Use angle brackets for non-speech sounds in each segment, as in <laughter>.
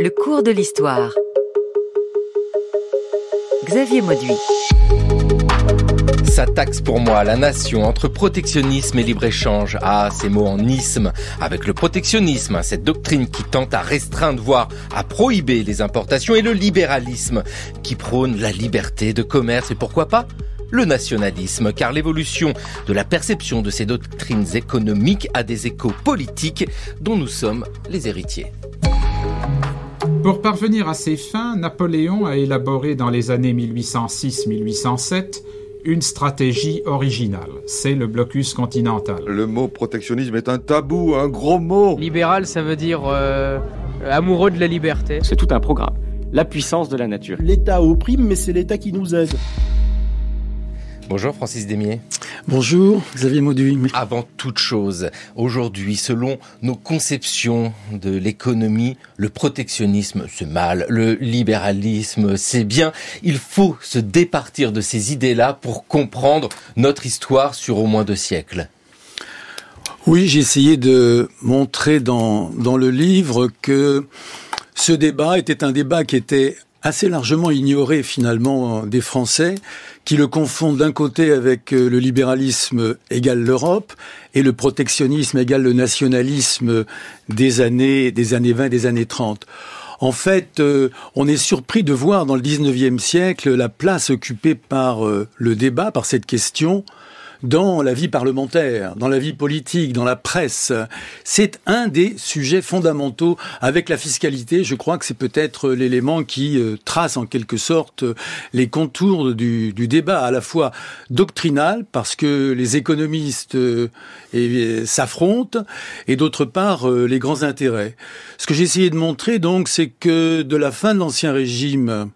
Le cours de l'histoire. Xavier Mauduit. Ça taxe pour moi la nation entre protectionnisme et libre-échange. Ah, ces mots en isme. Avec le protectionnisme, hein, cette doctrine qui tente à restreindre, voire à prohiber les importations, et le libéralisme, qui prône la liberté de commerce et pourquoi pas le nationalisme, car l'évolution de la perception de ces doctrines économiques a des échos politiques dont nous sommes les héritiers. Pour parvenir à ses fins, Napoléon a élaboré dans les années 1806-1807 une stratégie originale. C'est le blocus continental. Le mot protectionnisme est un tabou, un gros mot. Libéral, ça veut dire euh, amoureux de la liberté. C'est tout un programme. La puissance de la nature. L'État opprime, mais c'est l'État qui nous aide. Bonjour Francis Démier. Bonjour Xavier Mauduit. Avant toute chose, aujourd'hui, selon nos conceptions de l'économie, le protectionnisme c'est mal, le libéralisme c'est bien. Il faut se départir de ces idées-là pour comprendre notre histoire sur au moins deux siècles. Oui, j'ai essayé de montrer dans, dans le livre que ce débat était un débat qui était assez largement ignoré finalement des Français, qui le confond d'un côté avec euh, le libéralisme égale l'Europe et le protectionnisme égale le nationalisme des années, des années 20, des années 30. En fait, euh, on est surpris de voir dans le 19e siècle la place occupée par euh, le débat, par cette question, dans la vie parlementaire, dans la vie politique, dans la presse. C'est un des sujets fondamentaux. Avec la fiscalité, je crois que c'est peut-être l'élément qui euh, trace en quelque sorte euh, les contours du, débat, à la fois doctrinal, parce que les économistes euh, s'affrontent, et d'autre part les grands intérêts. Ce que j'ai essayé de montrer, donc, c'est que de la fin de l'Ancien Régime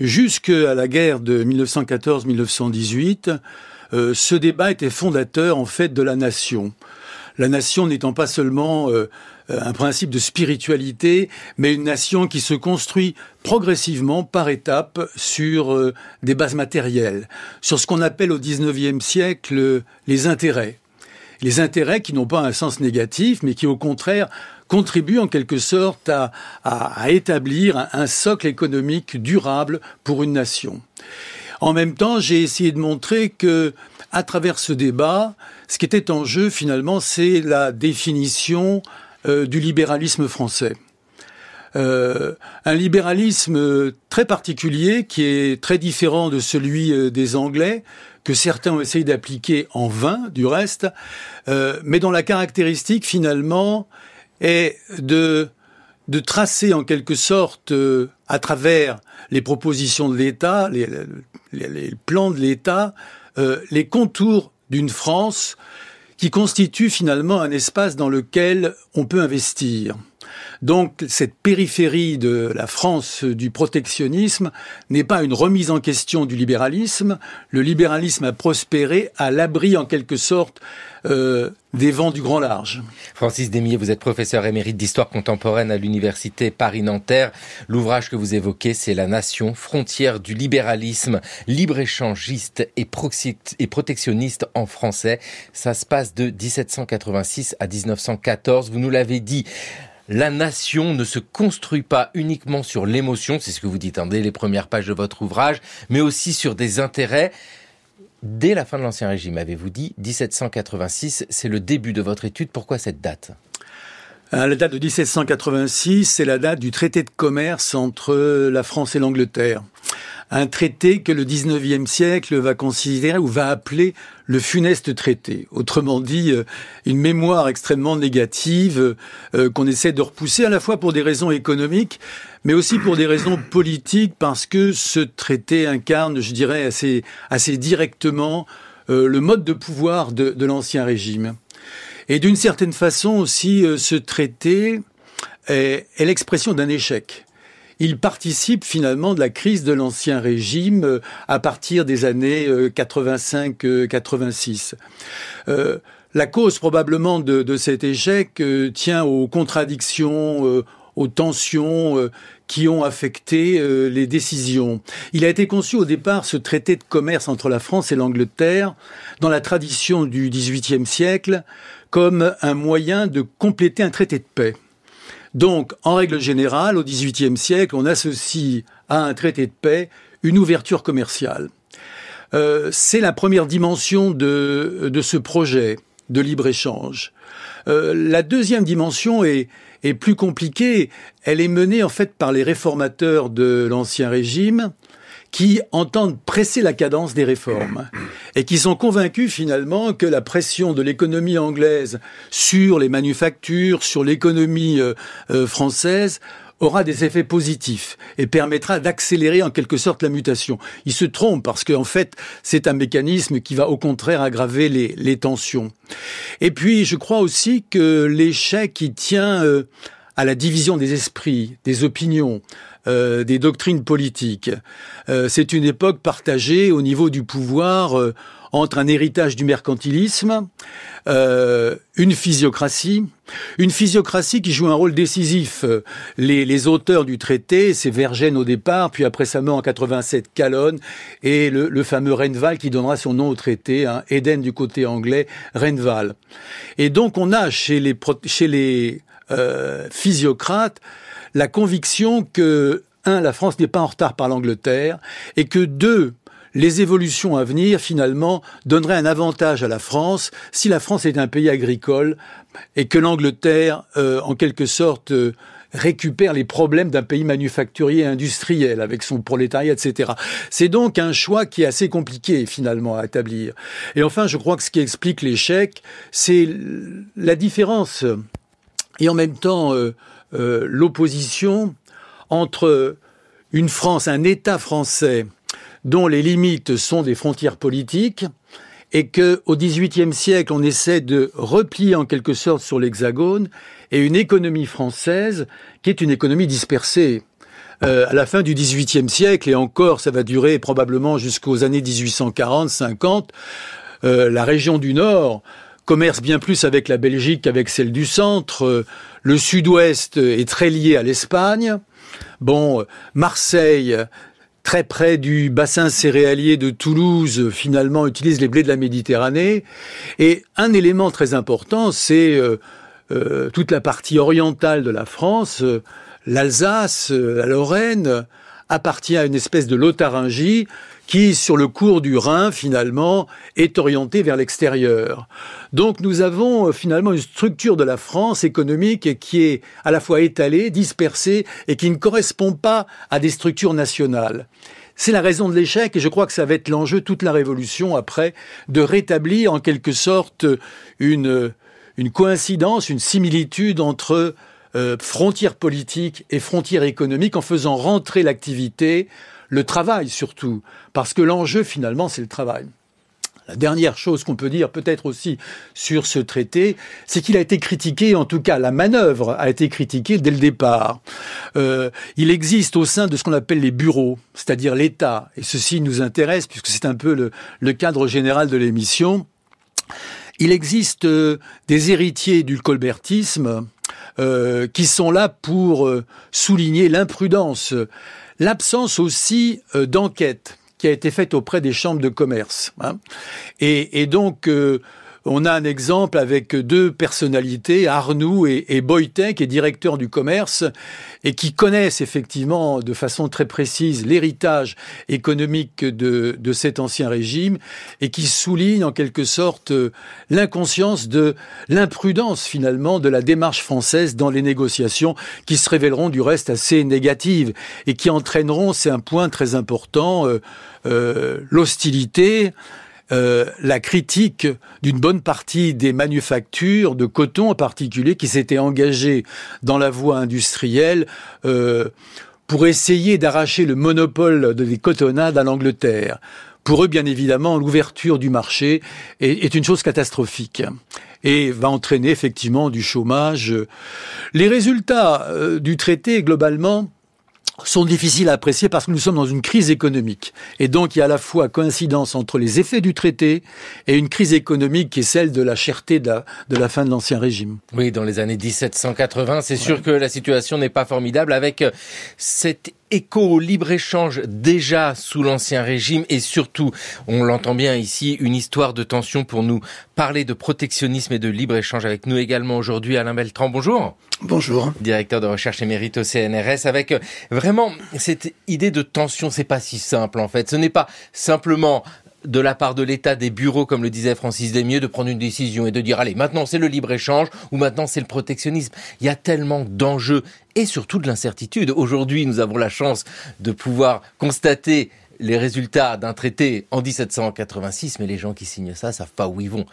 jusqu'à la guerre de 1914-1918, euh, ce débat était fondateur en fait de la nation. La nation n'étant pas seulement euh, euh, un principe de spiritualité, mais une nation qui se construit progressivement par étapes sur des bases matérielles, sur ce qu'on appelle au XIXe siècle les intérêts. Les intérêts qui n'ont pas un sens négatif, mais qui au contraire contribuent en quelque sorte à, établir un, socle économique durable pour une nation. En même temps, j'ai essayé de montrer que, à travers ce débat, ce qui était en jeu finalement, c'est la définition euh, du libéralisme français. Euh, un libéralisme euh, très particulier qui est très différent de celui des Anglais, que certains ont essayé d'appliquer en vain du reste, mais dont la caractéristique finalement est de de tracer en quelque sorte, à travers les propositions de l'État, les, les, plans de l'État, euh, les contours d'une France qui constitue finalement un espace dans lequel on peut investir. Donc cette périphérie de la France du protectionnisme n'est pas une remise en question du libéralisme. Le libéralisme a prospéré à l'abri en quelque sorte euh, des vents du grand large. Francis Demier, vous êtes professeur émérite d'histoire contemporaine à l'université Paris-Nanterre. L'ouvrage que vous évoquez, c'est La Nation, frontière du libéralisme, libre-échangiste et, et protectionniste en français. Ça se passe de 1786 à 1914. Vous nous l'avez dit, la nation ne se construit pas uniquement sur l'émotion, c'est ce que vous dites hein, dès les premières pages de votre ouvrage, mais aussi sur des intérêts. Dès la fin de l'Ancien Régime, avez-vous dit, 1786, c'est le début de votre étude. Pourquoi cette date euh, la date de 1786, c'est la date du traité de commerce entre la France et l'Angleterre un traité que le 19e siècle va considérer ou va appeler le funeste traité. Autrement dit, euh, une mémoire extrêmement négative euh, euh, qu'on essaie de repousser à la fois pour des raisons économiques, mais aussi pour des raisons politiques, parce que ce traité incarne, je dirais, assez, directement le mode de pouvoir de, l'ancien régime. Et d'une certaine façon aussi, ce traité est l'expression d'un échec il participe finalement de la crise de l'ancien régime euh, à partir des années 85-86. Euh, euh, la cause probablement de, cet échec tient aux contradictions, aux tensions qui ont affecté les décisions. Il a été conçu au départ ce traité de commerce entre la France et l'Angleterre dans la tradition du XVIIIe siècle comme un moyen de compléter un traité de paix. Donc, en règle générale, au XVIIIe siècle, on associe à un traité de paix une ouverture commerciale. Euh, c'est la première dimension de, ce projet de libre-échange. Euh, la deuxième dimension est, est, plus compliquée. Elle est menée en fait par les réformateurs de l'Ancien Régime qui entendent presser la cadence des réformes et qui sont convaincus finalement que la pression de l'économie anglaise sur les manufactures, sur l'économie euh, euh, française, aura des effets positifs et permettra d'accélérer en quelque sorte la mutation. Ils se trompent parce qu'en fait, c'est un mécanisme qui va au contraire aggraver les, tensions. Et puis, je crois aussi que l'échec qui tient euh, à la division des esprits, des opinions, euh, des doctrines politiques. Euh, c'est une époque partagée au niveau du pouvoir euh, entre un héritage du mercantilisme, euh, une physiocratie, une physiocratie qui joue un rôle décisif. Les, les auteurs du traité, c'est Vergène au départ, puis après sa mort en 87, Calonne, et le, le fameux Renval qui donnera son nom au traité, hein, Eden du côté anglais, Renval. Et donc on a chez les, chez les euh, physiocrate la conviction que, un, la France n'est pas en retard par l'Angleterre, et que, deux, les évolutions à venir, finalement, donneraient un avantage à la France si la France est un pays agricole et que l'Angleterre, euh, en quelque sorte, euh, récupère les problèmes d'un pays manufacturier industriel avec son prolétariat, etc. C'est donc un choix qui est assez compliqué finalement à établir. Et enfin, je crois que ce qui explique l'échec, c'est la différence et en même temps euh, euh, l'opposition entre une France, un État français dont les limites sont des frontières politiques, et qu'au au XVIIIe siècle on essaie de replier en quelque sorte sur l'Hexagone et une économie française qui est une économie dispersée. Euh, à la fin du XVIIIe siècle et encore ça va durer probablement jusqu'aux années 1840-50, la région du Nord commerce bien plus avec la Belgique qu'avec celle du centre. Euh, le sud-ouest est très lié à l'Espagne. Bon, euh, Marseille, très près du bassin céréalier de Toulouse, euh, finalement utilise les blés de la Méditerranée. Et un élément très important, c'est toute la partie orientale de la France, l'Alsace, la Lorraine, appartient à une espèce de lotharingie qui, sur le cours du Rhin, finalement, est orienté vers l'extérieur. Donc nous avons euh, finalement une structure de la France économique qui est à la fois étalée, dispersée et qui ne correspond pas à des structures nationales. C'est la raison de l'échec et je crois que ça va être l'enjeu toute la Révolution après de rétablir en quelque sorte une, coïncidence, une similitude entre euh, frontières politiques et frontières économiques en faisant rentrer l'activité le travail surtout, parce que l'enjeu finalement c'est le travail. La dernière chose qu'on peut dire peut-être aussi sur ce traité, c'est qu'il a été critiqué, en tout cas la manœuvre a été critiquée dès le départ. Euh, il existe au sein de ce qu'on appelle les bureaux, c'est-à-dire l'État, et ceci nous intéresse puisque c'est un peu le, cadre général de l'émission, il existe euh, des héritiers du colbertisme euh, qui sont là pour souligner l'imprudence, L'absence aussi euh, d'enquête qui a été faite auprès des chambres de commerce. Hein. Et, donc, euh, on a un exemple avec deux personnalités, Arnoux et, et qui est directeur du commerce, et qui connaissent effectivement de façon très précise l'héritage économique de, cet ancien régime, et qui soulignent en quelque sorte euh, l'inconscience de l'imprudence finalement de la démarche française dans les négociations, qui se révéleront du reste assez négatives, et qui entraîneront, c'est un point très important, euh, euh, l'hostilité, euh, la critique d'une bonne partie des manufactures de coton en particulier qui s'étaient engagées dans la voie industrielle euh, pour essayer d'arracher le monopole des cotonnades à l'Angleterre. Pour eux, bien évidemment, l'ouverture du marché est, une chose catastrophique et va entraîner effectivement du chômage. Les résultats euh, du traité, globalement, sont difficiles à apprécier parce que nous sommes dans une crise économique. Et donc il y a à la fois coïncidence entre les effets du traité et une crise économique qui est celle de la cherté de la, fin de l'Ancien Régime. Oui, dans les années 1780, c'est sûr que la situation n'est pas formidable avec euh, cette Écho au libre-échange déjà sous l'Ancien Régime et surtout, on l'entend bien ici, une histoire de tension pour nous parler de protectionnisme et de libre-échange avec nous également aujourd'hui Alain Beltran. Bonjour. Bonjour. Directeur de recherche émérite au CNRS avec euh, vraiment cette idée de tension, c'est pas si simple en fait. Ce n'est pas simplement de la part de l'État, des bureaux, comme le disait Francis Desmieux, de prendre une décision et de dire allez, maintenant c'est le libre-échange ou maintenant c'est le protectionnisme. Il y a tellement d'enjeux et surtout de l'incertitude. Aujourd'hui, nous avons la chance de pouvoir constater les résultats d'un traité en 1786, mais les gens qui signent ça savent pas où ils vont.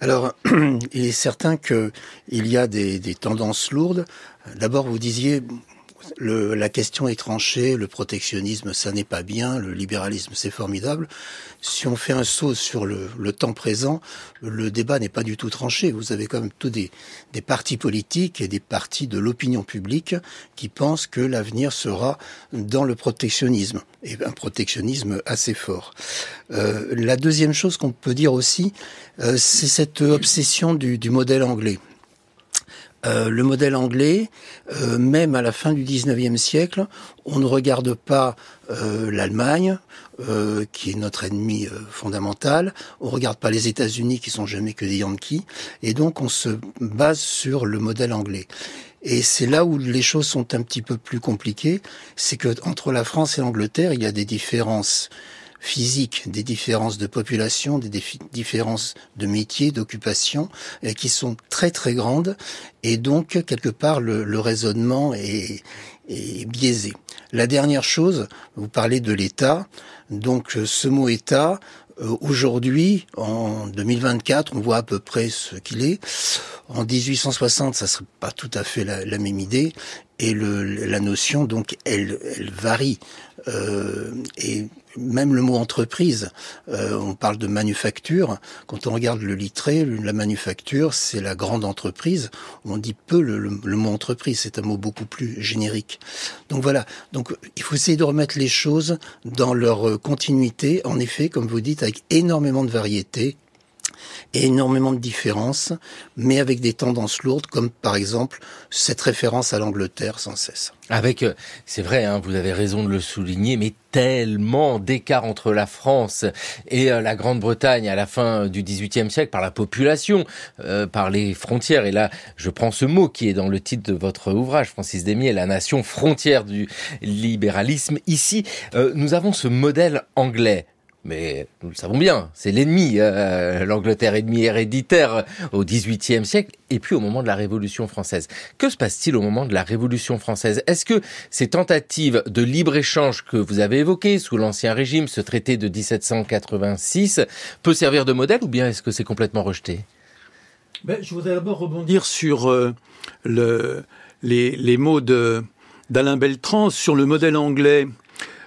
Alors, <clears throat> il est certain qu'il y a des tendances lourdes. D'abord, vous disiez, la question est tranchée, le protectionnisme, ça n'est pas bien, le libéralisme, c'est formidable. Si on fait un saut sur le, temps présent, le débat n'est pas du tout tranché. Vous avez quand même tous des, partis politiques et des partis de l'opinion publique qui pensent que l'avenir sera dans le protectionnisme, et un protectionnisme assez fort. Euh, la deuxième chose qu'on peut dire aussi, euh, c'est cette obsession du modèle anglais. Euh, le modèle anglais, euh, même à la fin du 19e siècle, on ne regarde pas euh, l'Allemagne, qui est notre ennemi fondamental, on ne regarde pas les États-Unis, qui sont jamais que des Yankees, et donc on se base sur le modèle anglais. Et c'est là où les choses sont un petit peu plus compliquées, c'est que entre la France et l'Angleterre, il y a des différences physique des différences de population, des différences de métier, d'occupation, euh, qui sont très très grandes. Et donc, quelque part, le, raisonnement est, biaisé. La dernière chose, vous parlez de l'État. Donc, euh, ce mot État, euh, aujourd'hui, en 2024, on voit à peu près ce qu'il est. En 1860, ça serait pas tout à fait la, même idée. Et la notion, donc, elle, elle varie. Euh, et même le mot entreprise, euh, on parle de manufacture. Quand on regarde le litré, la manufacture, c'est la grande entreprise. On dit peu le, le mot entreprise, c'est un mot beaucoup plus générique. Donc voilà, donc il faut essayer de remettre les choses dans leur continuité, en effet, comme vous dites, avec énormément de variétés, énormément de différences, mais avec des tendances lourdes, comme par exemple cette référence à l'Angleterre sans cesse. Avec, euh, c'est vrai, hein, vous avez raison de le souligner, mais tellement d'écart entre la France et euh, la Grande-Bretagne à la fin du XVIIIe siècle par la population, euh, par les frontières. Et là, je prends ce mot qui est dans le titre de votre ouvrage, Francis Démier, La nation frontière du libéralisme. Ici, nous avons ce modèle anglais mais nous le savons bien, c'est l'ennemi, euh, l'Angleterre ennemie héréditaire au XVIIIe siècle et puis au moment de la Révolution française. Que se passe-t-il au moment de la Révolution française Est-ce que ces tentatives de libre-échange que vous avez évoquées sous l'Ancien Régime, ce traité de 1786, peut servir de modèle ou bien est-ce que c'est complètement rejeté ben, Je voudrais d'abord rebondir sur euh, les, mots d'Alain Beltrand sur le modèle anglais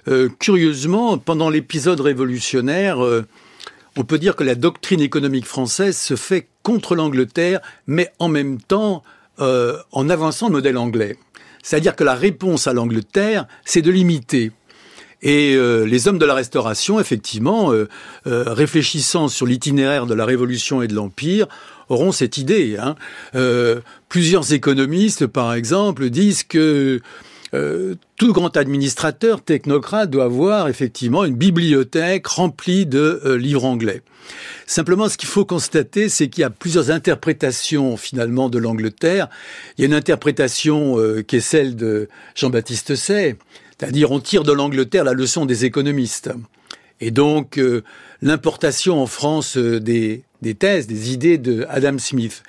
euh, curieusement, pendant l'épisode révolutionnaire, euh, on peut dire que la doctrine économique française se fait contre l'Angleterre, mais en même temps euh, en avançant le modèle anglais. C'est-à-dire que la réponse à l'Angleterre, c'est de l'imiter. Et les hommes de la Restauration, effectivement, réfléchissant sur l'itinéraire de la Révolution et de l'Empire, auront cette idée. Hein. plusieurs économistes, par exemple, disent que euh, tout grand administrateur, technocrate, doit avoir effectivement une bibliothèque remplie de euh, livres anglais. Simplement, ce qu'il faut constater, c'est qu'il y a plusieurs interprétations finalement de l'Angleterre. Il y a une interprétation euh, qui est celle de Jean-Baptiste Say, c'est-à-dire on tire de l'Angleterre la leçon des économistes. Et donc l'importation en France des, des, thèses, des idées de Adam Smith.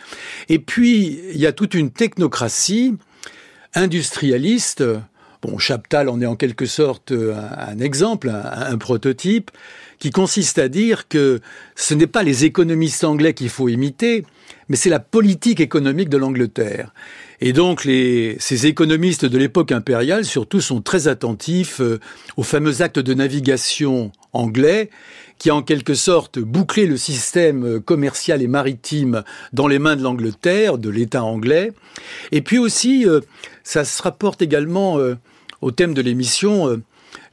Et puis il y a toute une technocratie industrialiste. Bon, Chaptal en est en quelque sorte euh, un, exemple, un, prototype, qui consiste à dire que ce n'est pas les économistes anglais qu'il faut imiter, mais c'est la politique économique de l'Angleterre. Et donc, les, ces économistes de l'époque impériale, surtout, sont très attentifs euh, aux fameux actes de navigation anglais, qui a en quelque sorte bouclé le système euh, commercial et maritime dans les mains de l'Angleterre, de l'État anglais, et puis aussi ça se rapporte également euh, au thème de l'émission. Euh,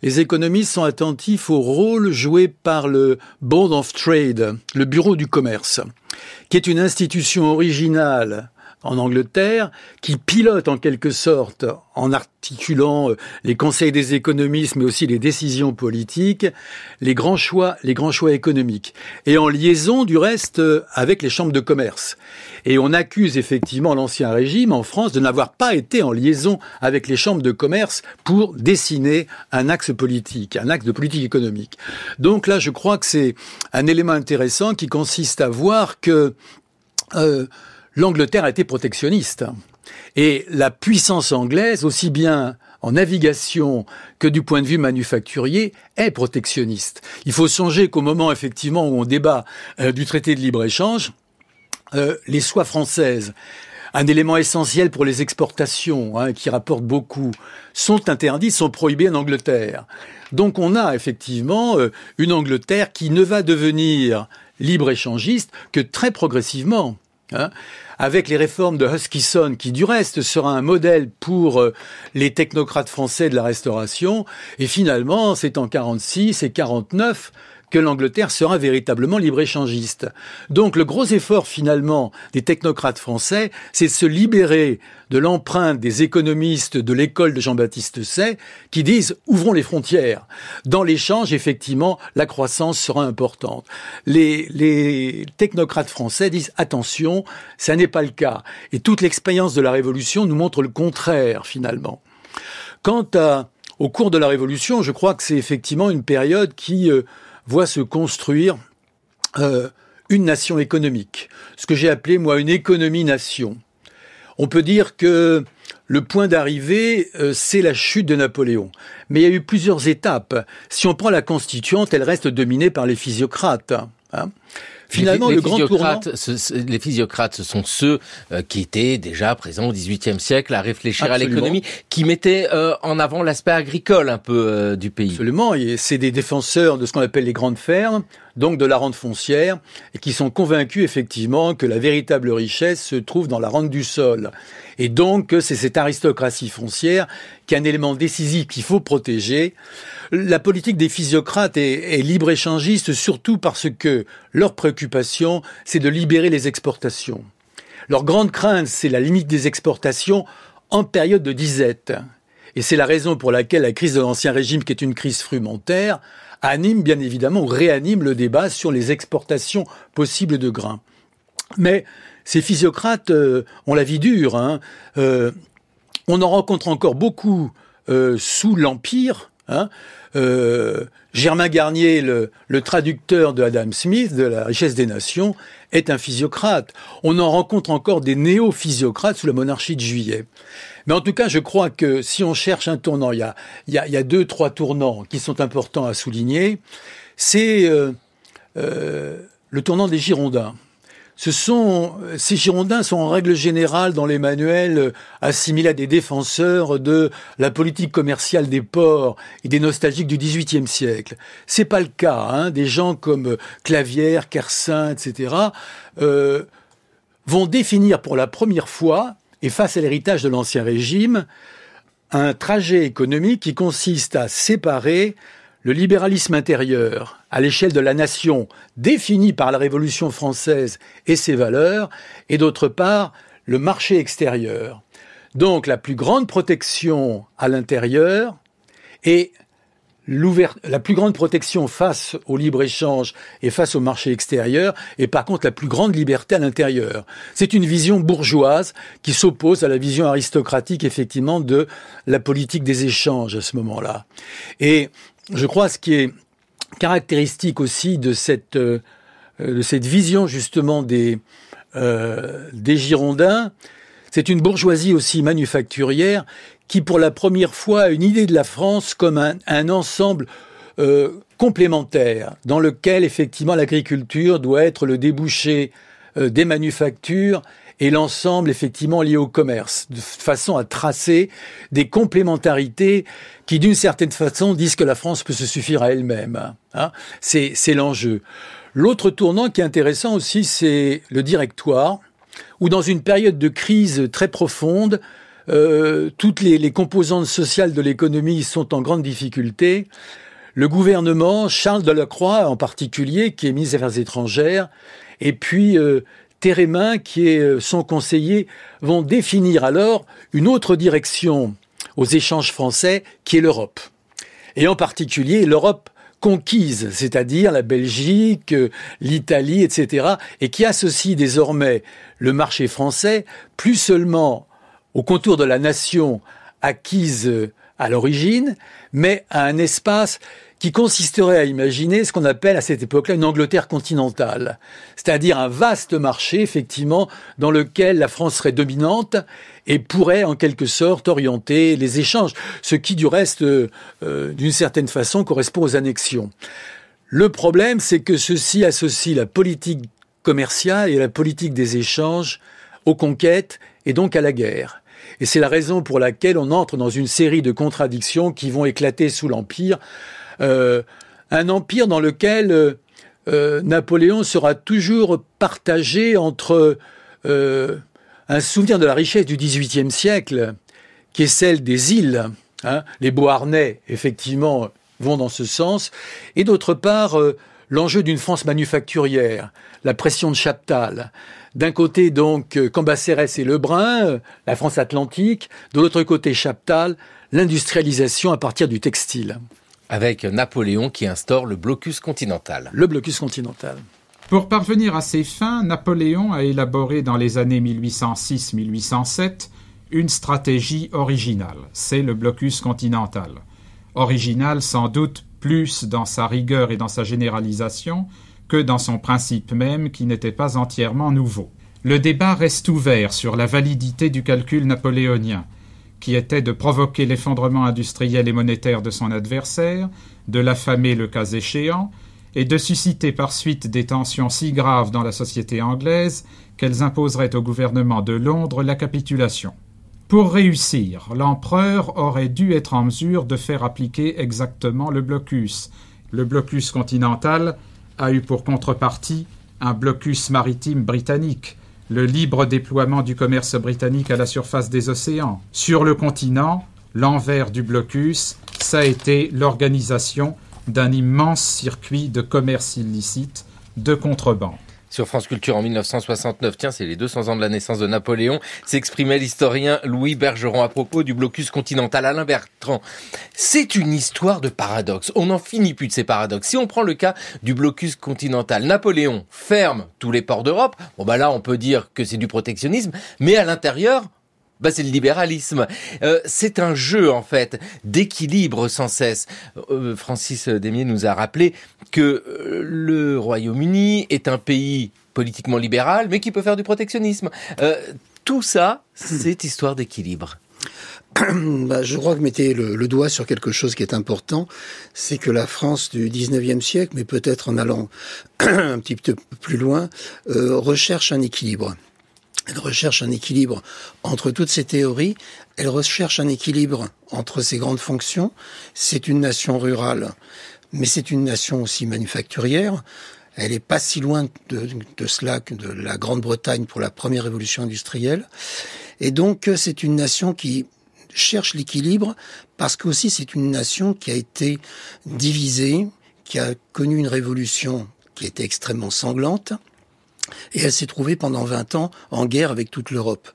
les économistes sont attentifs au rôle joué par le Board of Trade, le Bureau du commerce, qui est une institution originale en Angleterre, qui pilote en quelque sorte, en articulant euh, les conseils des économistes, mais aussi les décisions politiques, les grands choix, les grands choix économiques, et en liaison du reste euh, avec les chambres de commerce. Et on accuse effectivement l'ancien régime en France de n'avoir pas été en liaison avec les chambres de commerce pour dessiner un axe politique, un axe de politique économique. Donc là, je crois que c'est un élément intéressant qui consiste à voir que euh, l'Angleterre a été protectionniste. Et la puissance anglaise, aussi bien en navigation que du point de vue manufacturier, est protectionniste. Il faut songer qu'au moment effectivement où on débat euh, du traité de libre-échange, euh, les soies françaises, un élément essentiel pour les exportations, hein, qui rapportent beaucoup, sont interdites, sont prohibées en Angleterre. Donc on a effectivement euh, une Angleterre qui ne va devenir libre-échangiste que très progressivement. Hein, avec les réformes de Huskisson, qui du reste sera un modèle pour euh, les technocrates français de la restauration, et finalement, c'est en 46 et 49 que l'Angleterre sera véritablement libre-échangiste. Donc le gros effort finalement des technocrates français, c'est de se libérer de l'empreinte des économistes de l'école de Jean-Baptiste Say qui disent ouvrons les frontières. Dans l'échange, effectivement, la croissance sera importante. Les, les technocrates français disent attention, ça n'est pas le cas. Et toute l'expérience de la Révolution nous montre le contraire finalement. Quant à, au cours de la Révolution, je crois que c'est effectivement une période qui... Euh, voit se construire euh, une nation économique, ce que j'ai appelé moi une économie-nation. On peut dire que le point d'arrivée, euh, c'est la chute de Napoléon. Mais il y a eu plusieurs étapes. Si on prend la constituante, elle reste dominée par les physiocrates. Hein. Finalement, les, les physiocrates, ce sont ceux euh, qui étaient déjà présents au XVIIIe siècle à réfléchir à l'économie, qui mettaient euh, en avant l'aspect agricole un peu euh, du pays. Absolument, c'est des défenseurs de ce qu'on appelle les grandes fermes, donc de la rente foncière, et qui sont convaincus effectivement que la véritable richesse se trouve dans la rente du sol. Et donc c'est cette aristocratie foncière qui est un élément décisif qu'il faut protéger. La politique des physiocrates est, est libre-échangiste surtout parce que leur préoccupation, c'est de libérer les exportations. Leur grande crainte, c'est la limite des exportations en période de disette. Et c'est la raison pour laquelle la crise de l'Ancien Régime, qui est une crise frumentaire, anime bien évidemment ou réanime le débat sur les exportations possibles de grains. Mais ces physiocrates euh, ont la vie dure. Hein, euh, on en rencontre encore beaucoup euh, sous l'Empire. Hein. Germain Garnier, le, le, traducteur de Adam Smith, de La richesse des nations, est un physiocrate. On en rencontre encore des néo-physiocrates sous la monarchie de Juillet. Mais en tout cas, je crois que si on cherche un tournant, il y a, deux, trois tournants qui sont importants à souligner. C'est euh, euh, le tournant des Girondins. Ce sont, ces Girondins sont en règle générale dans les manuels assimilés à des défenseurs de la politique commerciale des ports et des nostalgiques du XVIIIe siècle. C'est pas le cas. Hein. Des gens comme Clavière, Kersin, etc. Euh, vont définir pour la première fois et face à l'héritage de l'Ancien Régime, un trajet économique qui consiste à séparer le libéralisme intérieur à l'échelle de la nation, défini par la Révolution française et ses valeurs, et d'autre part le marché extérieur. Donc la plus grande protection à l'intérieur et la plus grande protection face au libre-échange et face au marché extérieur, et par contre la plus grande liberté à l'intérieur. C'est une vision bourgeoise qui s'oppose à la vision aristocratique, effectivement, de la politique des échanges à ce moment-là. Et je crois ce qui est caractéristique aussi de cette, euh, euh, vision, justement, euh, des Girondins, c'est une bourgeoisie aussi manufacturière qui pour la première fois a une idée de la France comme un, ensemble euh, complémentaire dans lequel effectivement l'agriculture doit être le débouché euh, des manufactures et l'ensemble effectivement lié au commerce, de façon à tracer des complémentarités qui d'une certaine façon disent que la France peut se suffire à elle-même. Hein. c'est l'enjeu. L'autre tournant qui est intéressant aussi, c'est le directoire, où dans une période de crise très profonde, euh, toutes les, composantes sociales de l'économie sont en grande difficulté. Le gouvernement, Charles Delacroix en particulier, qui est ministre des Affaires étrangères, et puis euh, Thérémin, qui est euh, son conseiller, vont définir alors une autre direction aux échanges français, qui est l'Europe. Et en particulier l'Europe conquise, c'est-à-dire la Belgique, l'Italie, etc., et qui associe désormais le marché français plus seulement au contour de la nation acquise euh, à l'origine, mais à un espace qui consisterait à imaginer ce qu'on appelle à cette époque-là une Angleterre continentale, c'est-à-dire un vaste marché, effectivement, dans lequel la France serait dominante et pourrait, en quelque sorte, orienter les échanges, ce qui, du reste, euh, euh, d'une certaine façon, correspond aux annexions. Le problème, c'est que ceci associe la politique commerciale et la politique des échanges aux conquêtes et donc à la guerre. Et c'est la raison pour laquelle on entre dans une série de contradictions qui vont éclater sous l'Empire. Euh, un empire dans lequel euh, euh, Napoléon sera toujours partagé entre un souvenir de la richesse du XVIIIe siècle, qui est celle des îles. Hein. Les Beauharnais, effectivement, vont dans ce sens. Et d'autre part, l'enjeu d'une France manufacturière, la pression de Chaptal, d'un côté, donc, euh, Cambacérès et Lebrun, euh, la France atlantique. De l'autre côté, Chaptal, l'industrialisation à partir du textile. Avec Napoléon qui instaure le blocus continental. Le blocus continental. Pour parvenir à ses fins, Napoléon a élaboré dans les années 1806-1807 une stratégie originale. C'est le blocus continental. Original sans doute plus dans sa rigueur et dans sa généralisation que dans son principe même qui n'était pas entièrement nouveau. Le débat reste ouvert sur la validité du calcul napoléonien, qui était de provoquer l'effondrement industriel et monétaire de son adversaire, de l'affamer le cas échéant, et de susciter par suite des tensions si graves dans la société anglaise qu'elles imposeraient au gouvernement de Londres la capitulation. Pour réussir, l'empereur aurait dû être en mesure de faire appliquer exactement le blocus, le blocus continental a eu pour contrepartie un blocus maritime britannique, le libre déploiement du commerce britannique à la surface des océans. Sur le continent, l'envers du blocus, ça a été l'organisation d'un immense circuit de commerce illicite, de contrebande. Sur France Culture en 1969, tiens, c'est les 200 ans de la naissance de Napoléon, s'exprimait l'historien Louis Bergeron à propos du blocus continental. Alain Bertrand, c'est une histoire de paradoxe. On n'en finit plus de ces paradoxes. Si on prend le cas du blocus continental, Napoléon ferme tous les ports d'Europe. Bon, bah là, on peut dire que c'est du protectionnisme, mais à l'intérieur, bah, c'est le libéralisme. Euh, c'est un jeu en fait d'équilibre sans cesse. Euh, Francis Demier nous a rappelé que euh, le Royaume-Uni est un pays politiquement libéral, mais qui peut faire du protectionnisme. tout ça, c'est <clears throat> histoire d'équilibre. <clears throat> Bah, je crois que mettez le, le, doigt sur quelque chose qui est important, c'est que la France du 19e siècle, mais peut-être en allant <clears throat> un petit peu plus loin, recherche un équilibre. Elle recherche un équilibre entre toutes ces théories, elle recherche un équilibre entre ses grandes fonctions. C'est une nation rurale, mais c'est une nation aussi manufacturière. Elle n'est pas si loin de, de cela que de la Grande-Bretagne pour la première révolution industrielle. Et donc euh, c'est une nation qui cherche l'équilibre parce qu'aussi c'est une nation qui a été divisée, qui a connu une révolution qui était extrêmement sanglante, et elle s'est trouvée pendant 20 ans en guerre avec toute l'Europe.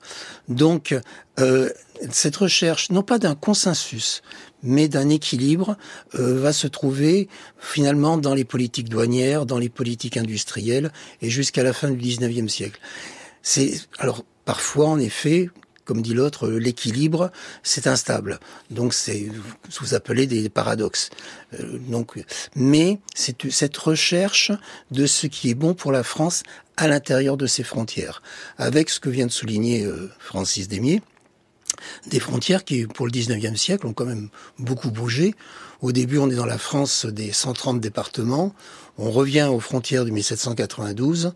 Donc, euh, cette recherche, non pas d'un consensus, mais d'un équilibre, euh, va se trouver finalement dans les politiques douanières, dans les politiques industrielles, et jusqu'à la fin du 19e siècle. C'est alors parfois, en effet, comme dit l'autre, euh, l'équilibre, c'est instable. Donc c'est ce que vous appelez des paradoxes. Euh, donc, mais c'est cette recherche de ce qui est bon pour la France à l'intérieur de ses frontières, avec ce que vient de souligner euh, Francis Démier, des frontières qui, pour le 19e siècle, ont quand même beaucoup bougé. Au début, on est dans la France des 130 départements. On revient aux frontières de 1792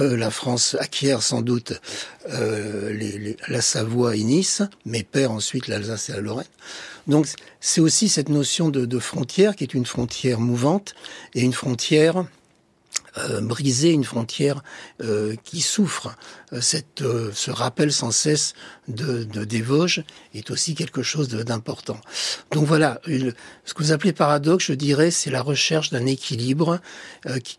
euh, la France acquiert sans doute euh, la Savoie et Nice, mais perd ensuite l'Alsace et la Lorraine. Donc c'est aussi cette notion de, frontière qui est une frontière mouvante et une frontière euh, briser une frontière euh, qui souffre. Euh, cette, ce rappel sans cesse de, de, des Vosges est aussi quelque chose d'important. Donc voilà, ce que vous appelez paradoxe, je dirais, c'est la recherche d'un équilibre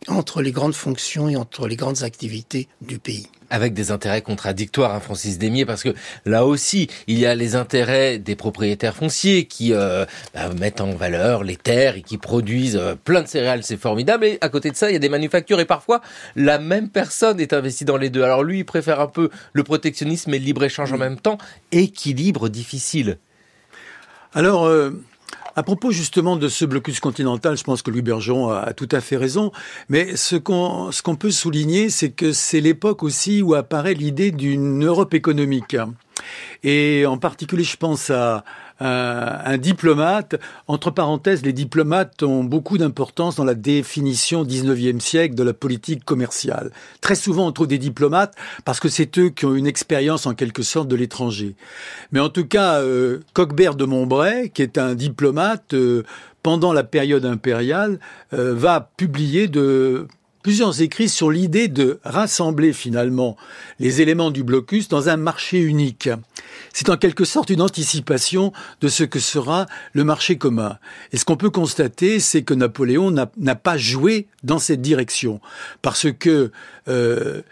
entre les grandes fonctions et entre les grandes activités du pays avec des intérêts contradictoires, hein, Francis Démier, parce que là aussi, il y a les intérêts des propriétaires fonciers qui euh, bah, mettent en valeur les terres et qui produisent euh, plein de céréales, c'est formidable. Et à côté de ça, il y a des manufactures et parfois la même personne est investie dans les deux. Alors lui, il préfère un peu le protectionnisme et le libre échange en même temps. Équilibre difficile. Alors. Euh, à propos justement de ce blocus continental, je pense que Louis Bergeron a, tout à fait raison, mais ce qu'on peut souligner, c'est que c'est l'époque aussi où apparaît l'idée d'une Europe économique. Et en particulier, je pense à, euh, un diplomate. Entre parenthèses, les diplomates ont beaucoup d'importance dans la définition 19e siècle de la politique commerciale. Très souvent, on trouve des diplomates parce que c'est eux qui ont une expérience en quelque sorte de l'étranger. Mais en tout cas, euh, de Montbray, qui est un diplomate, euh, pendant la période impériale, euh, va publier de plusieurs écrits sur l'idée de rassembler finalement les éléments du blocus dans un marché unique. C'est en quelque sorte une anticipation de ce que sera le marché commun. Et ce qu'on peut constater, c'est que Napoléon n'a pas joué dans cette direction, parce que euh,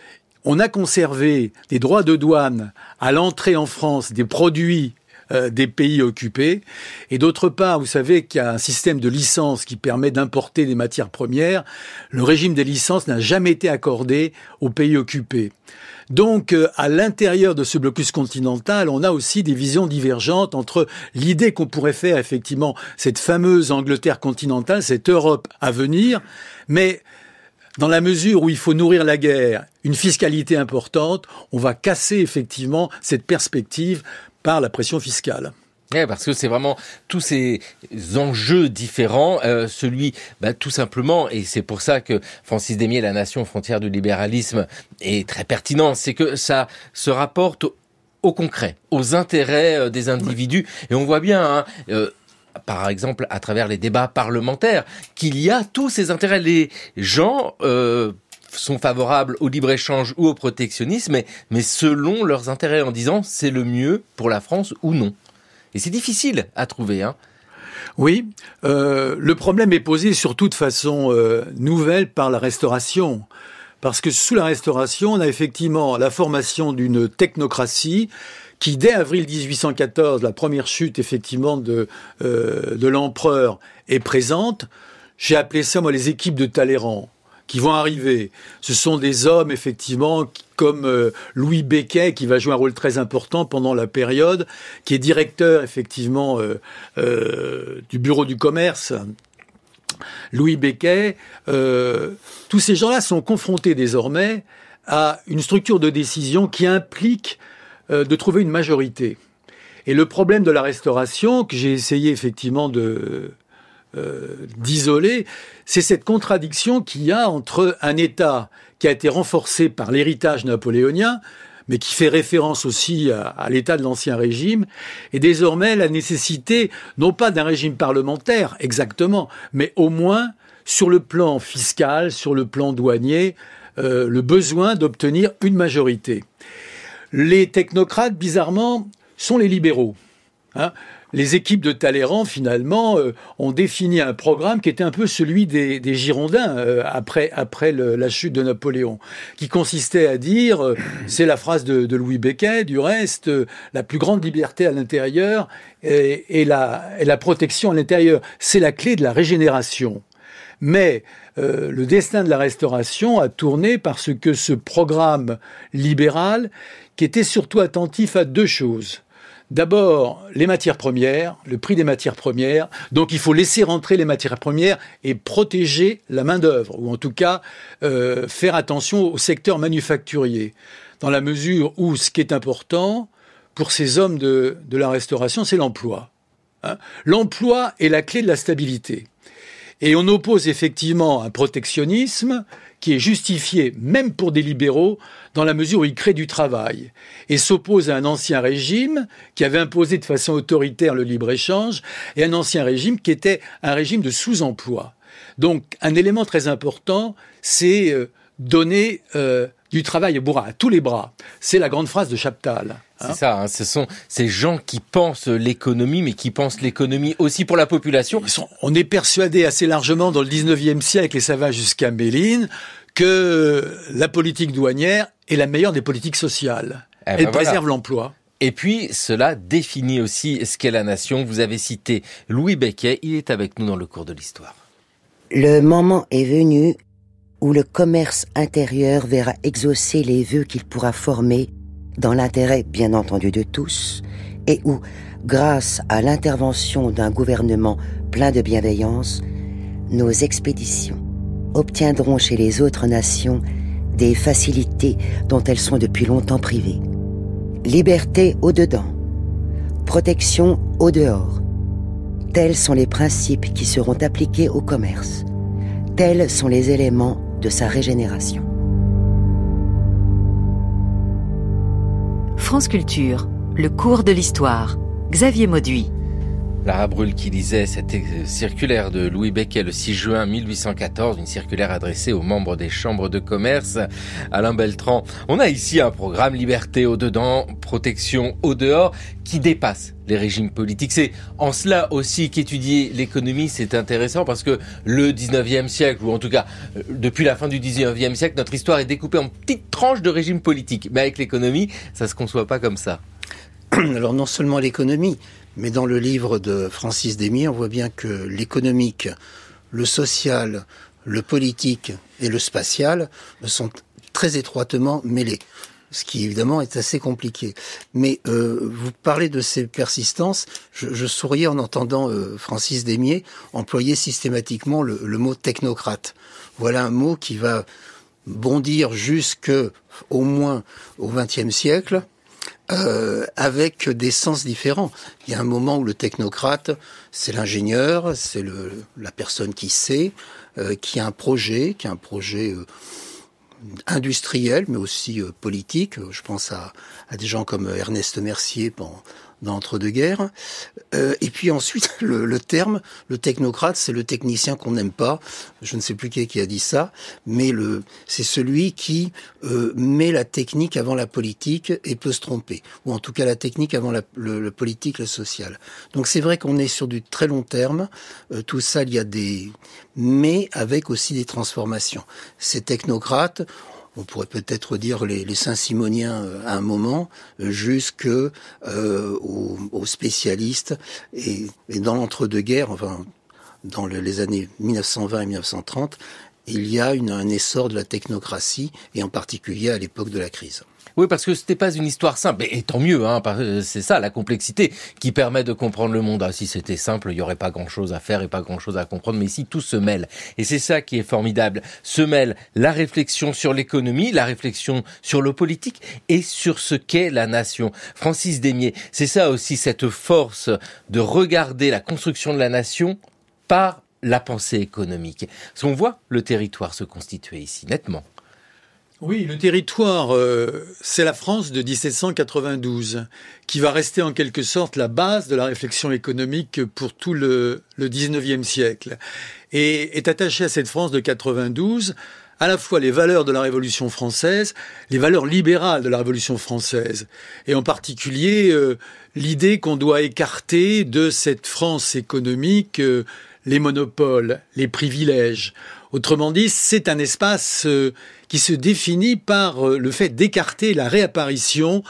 on a conservé des droits de douane à l'entrée en France des produits euh, des pays occupés. Et d'autre part, vous savez qu'il y a un système de licence qui permet d'importer des matières premières. Le régime des licences n'a jamais été accordé aux pays occupés. Donc, euh, à l'intérieur de ce blocus continental, on a aussi des visions divergentes entre l'idée qu'on pourrait faire effectivement cette fameuse Angleterre continentale, cette Europe à venir, mais dans la mesure où il faut nourrir la guerre, une fiscalité importante, on va casser effectivement cette perspective par la pression fiscale. Oui, parce que c'est vraiment tous ces enjeux différents, euh, celui bah, tout simplement, et c'est pour ça que Francis Démier, La Nation frontière du libéralisme, est très pertinent, c'est que ça se rapporte au concret, aux intérêts euh, des individus, et on voit bien... Hein, euh, par exemple à travers les débats parlementaires, qu'il y a tous ces intérêts. Les gens sont favorables au libre-échange ou au protectionnisme, mais, selon leurs intérêts, en disant c'est le mieux pour la France ou non. Et c'est difficile à trouver. Hein. Oui, euh, le problème est posé surtout de façon euh, nouvelle par la restauration. Parce que sous la restauration, on a effectivement la formation d'une technocratie qui, dès avril 1814, la première chute effectivement de, euh, de l'empereur, est présente. J'ai appelé ça, moi, les équipes de Talleyrand qui vont arriver. Ce sont des hommes, effectivement, comme euh, Louis Becquet, qui va jouer un rôle très important pendant la période, qui est directeur, effectivement, euh, euh, du bureau du commerce. Louis Becquet, tous ces gens-là sont confrontés désormais à une structure de décision qui implique de trouver une majorité. Et le problème de la restauration, que j'ai essayé effectivement de, euh, d'isoler, c'est cette contradiction qu'il y a entre un État qui a été renforcé par l'héritage napoléonien, mais qui fait référence aussi à, l'état de l'ancien régime, et désormais la nécessité, non pas d'un régime parlementaire exactement, mais au moins sur le plan fiscal, sur le plan douanier, euh, le besoin d'obtenir une majorité. Les technocrates, bizarrement, sont les libéraux. Hein les équipes de Talleyrand, finalement, euh, ont défini un programme qui était un peu celui des, Girondins euh, après, la chute de Napoléon, qui consistait à dire, euh, c'est la phrase de, Louis Becquet, du reste, la plus grande liberté à l'intérieur et, la, protection à l'intérieur, c'est la clé de la régénération. Mais le destin de la restauration a tourné parce que ce programme libéral, qui était surtout attentif à deux choses. D'abord, les matières premières, le prix des matières premières. Donc il faut laisser rentrer les matières premières et protéger la main-d'œuvre, ou en tout cas euh, faire attention au secteur manufacturier, dans la mesure où ce qui est important pour ces hommes de, la restauration, c'est l'emploi. Hein. l'emploi est la clé de la stabilité. Et on oppose effectivement un protectionnisme qui est justifié, même pour des libéraux, dans la mesure où il crée du travail et s'oppose à un ancien régime qui avait imposé de façon autoritaire le libre-échange et un ancien régime qui était un régime de sous-emploi. Donc un élément très important, c'est euh, donner euh, du travail bourra à tous les bras. C'est la grande phrase de Chaptal. Hein. c'est ça, hein. ce sont ces gens qui pensent l'économie, mais qui pensent l'économie aussi pour la population. on est persuadé assez largement dans le 19e siècle, et ça va jusqu'à Méline, que la politique douanière est la meilleure des politiques sociales. Eh Elle ben préserve l'emploi. Et puis, cela définit aussi ce qu'est la nation. Vous avez cité Louis Becquet, il est avec nous dans le cours de l'histoire. Le moment est venu où le commerce intérieur verra exaucer les vœux qu'il pourra former dans l'intérêt bien entendu de tous, et où, grâce à l'intervention d'un gouvernement plein de bienveillance, nos expéditions obtiendront chez les autres nations des facilités dont elles sont depuis longtemps privées. Liberté au-dedans, protection au-dehors. Tels sont les principes qui seront appliqués au commerce. Tels sont les éléments de sa régénération. France Culture, le cours de l'histoire. Xavier Mauduit. Lara Brûle qui lisait cette euh, circulaire de Louis Becquet le 6 juin 1814, une circulaire adressée aux membres des chambres de commerce. Alain Beltran, on a ici un programme liberté au-dedans, protection au-dehors, qui dépasse les régimes politiques. C'est en cela aussi qu'étudier l'économie, c'est intéressant parce que le 19e siècle, ou en tout cas euh, depuis la fin du 19e siècle, notre histoire est découpée en petites tranches de régimes politiques. Mais avec l'économie, ça se conçoit pas comme ça. <clears throat> Alors non seulement l'économie, mais dans le livre de Francis Démy, on voit bien que l'économique, le social, le politique et le spatial sont très étroitement mêlés. Ce qui évidemment est assez compliqué. Mais euh, vous parlez de ces persistances. Je, souriais en entendant euh, Francis Démier employer systématiquement le, mot technocrate. Voilà un mot qui va bondir jusque au moins au XXe siècle euh, avec des sens différents. Il y a un moment où le technocrate, c'est l'ingénieur, c'est la personne qui sait, euh, qui a un projet, qui a un projet euh, industriel, mais aussi euh, politique. Je pense à, à, des gens comme Ernest Mercier pendant, d'entre-deux-guerres. Euh, et puis ensuite, <laughs> le, terme, le technocrate, c'est le technicien qu'on n'aime pas. Je ne sais plus qui, a dit ça, mais le, c'est celui qui euh, met la technique avant la politique et peut se tromper, ou en tout cas la technique avant la, le, politique, le social. Donc c'est vrai qu'on est sur du très long terme. Euh, tout ça, il y a des, mais avec aussi des transformations. Ces technocrates on pourrait peut-être dire les, Saint-Simoniens euh, à un moment, euh, jusque euh, aux, spécialistes. Et, dans l'entre-deux-guerres, enfin, dans les années 1920 et 1930, il y a une, un essor de la technocratie, et en particulier à l'époque de la crise. Oui, parce que ce n'était pas une histoire simple. Et tant mieux, hein, c'est ça la complexité qui permet de comprendre le monde. Ah, si c'était simple, il n'y aurait pas grand-chose à faire et pas grand-chose à comprendre. Mais ici, tout se mêle. Et c'est ça qui est formidable. Se mêle la réflexion sur l'économie, la réflexion sur le politique et sur ce qu'est la nation. Francis Démier, c'est ça aussi cette force de regarder la construction de la nation par la pensée économique. Parce voit le territoire se constituer ici nettement. Oui, le territoire, euh, c'est la France de 1792, qui va rester en quelque sorte la base de la réflexion économique pour tout le, le 19e siècle. Et est attachée à cette France de 92 à la fois les valeurs de la Révolution française, les valeurs libérales de la Révolution française, et en particulier euh, l'idée qu'on doit écarter de cette France économique euh, les monopoles, les privilèges. Autrement dit, c'est un espace euh, qui se définit par euh, le fait d'écarter la réapparition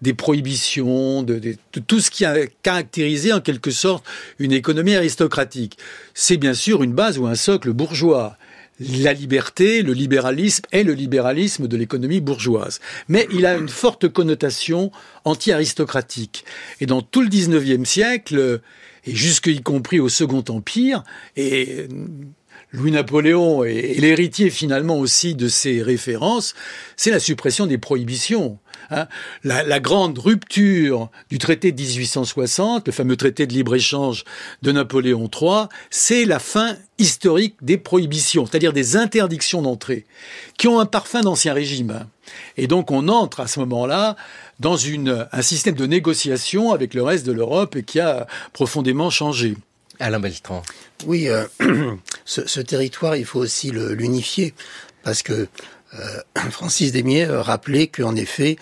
des prohibitions, de, tout ce qui a caractérisé en quelque sorte une économie aristocratique. C'est bien sûr une base ou un socle bourgeois. La liberté, le libéralisme est le libéralisme de l'économie bourgeoise. Mais il a une forte connotation anti-aristocratique. Et dans tout le 19e siècle, et jusque y compris au Second Empire, et Louis-Napoléon est, l'héritier finalement aussi de ces références, c'est la suppression des prohibitions. Hein. La, grande rupture du traité de 1860, le fameux traité de libre-échange de Napoléon III, c'est la fin historique des prohibitions, c'est-à-dire des interdictions d'entrée, qui ont un parfum d'ancien régime. Hein. Et donc on entre à ce moment-là dans un système de négociation avec le reste de l'Europe qui a profondément changé. Alain Oui, euh, <clears throat> ce, territoire, il faut aussi l'unifier, parce que euh, <clears throat> Francis Demier euh, rappelait qu'en effet,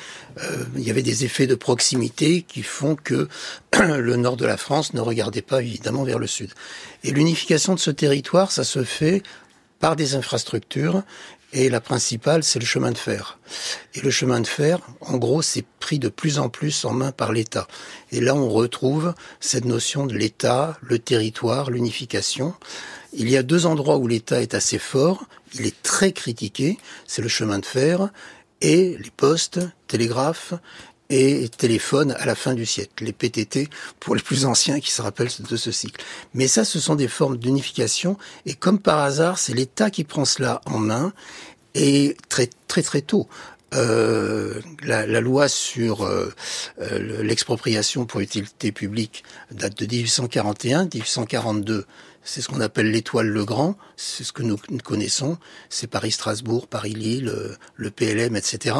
il y avait des effets de proximité qui font que <clears throat> le nord de la France ne regardait pas évidemment vers le sud. Et l'unification de ce territoire, ça se fait par des infrastructures et la principale, c'est le chemin de fer. Et le chemin de fer, en gros, c'est pris de plus en plus en main par l'État. Et là, on retrouve cette notion de l'État, le territoire, l'unification. Il y a deux endroits où l'État est assez fort. Il est très critiqué. C'est le chemin de fer et les postes, télégraphes et téléphone à la fin du siècle, les PTT pour les plus anciens qui se rappellent de ce cycle. Mais ça, ce sont des formes d'unification et comme par hasard, c'est l'État qui prend cela en main et très très très tôt. Euh, la, la, loi sur euh, euh, l'expropriation pour utilité publique date de 1841, 1842. C'est ce qu'on appelle l'étoile le grand, c'est ce que nous connaissons, c'est Paris-Strasbourg, Paris-Lille, le PLM, etc.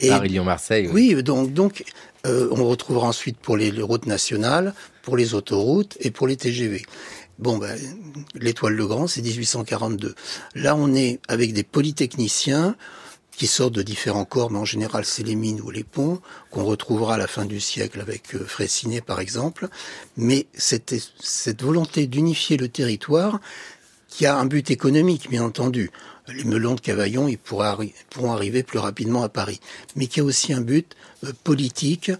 Et, Paris-Lyon-Marseille. Oui. donc, donc on retrouvera ensuite pour les, routes nationales, pour les autoroutes et pour les TGV. Bon, ben, l'étoile grand, c'est 1842. Là, on est avec des polytechniciens, qui sortent de différents corps, mais en général c'est les mines ou les ponts, qu'on retrouvera à la fin du siècle avec euh, Fraissinet par exemple. Mais cette, cette volonté d'unifier le territoire, qui a un but économique bien entendu, les melons de Cavaillon ils pourront arriver plus rapidement à Paris, mais qui a aussi un but euh, politique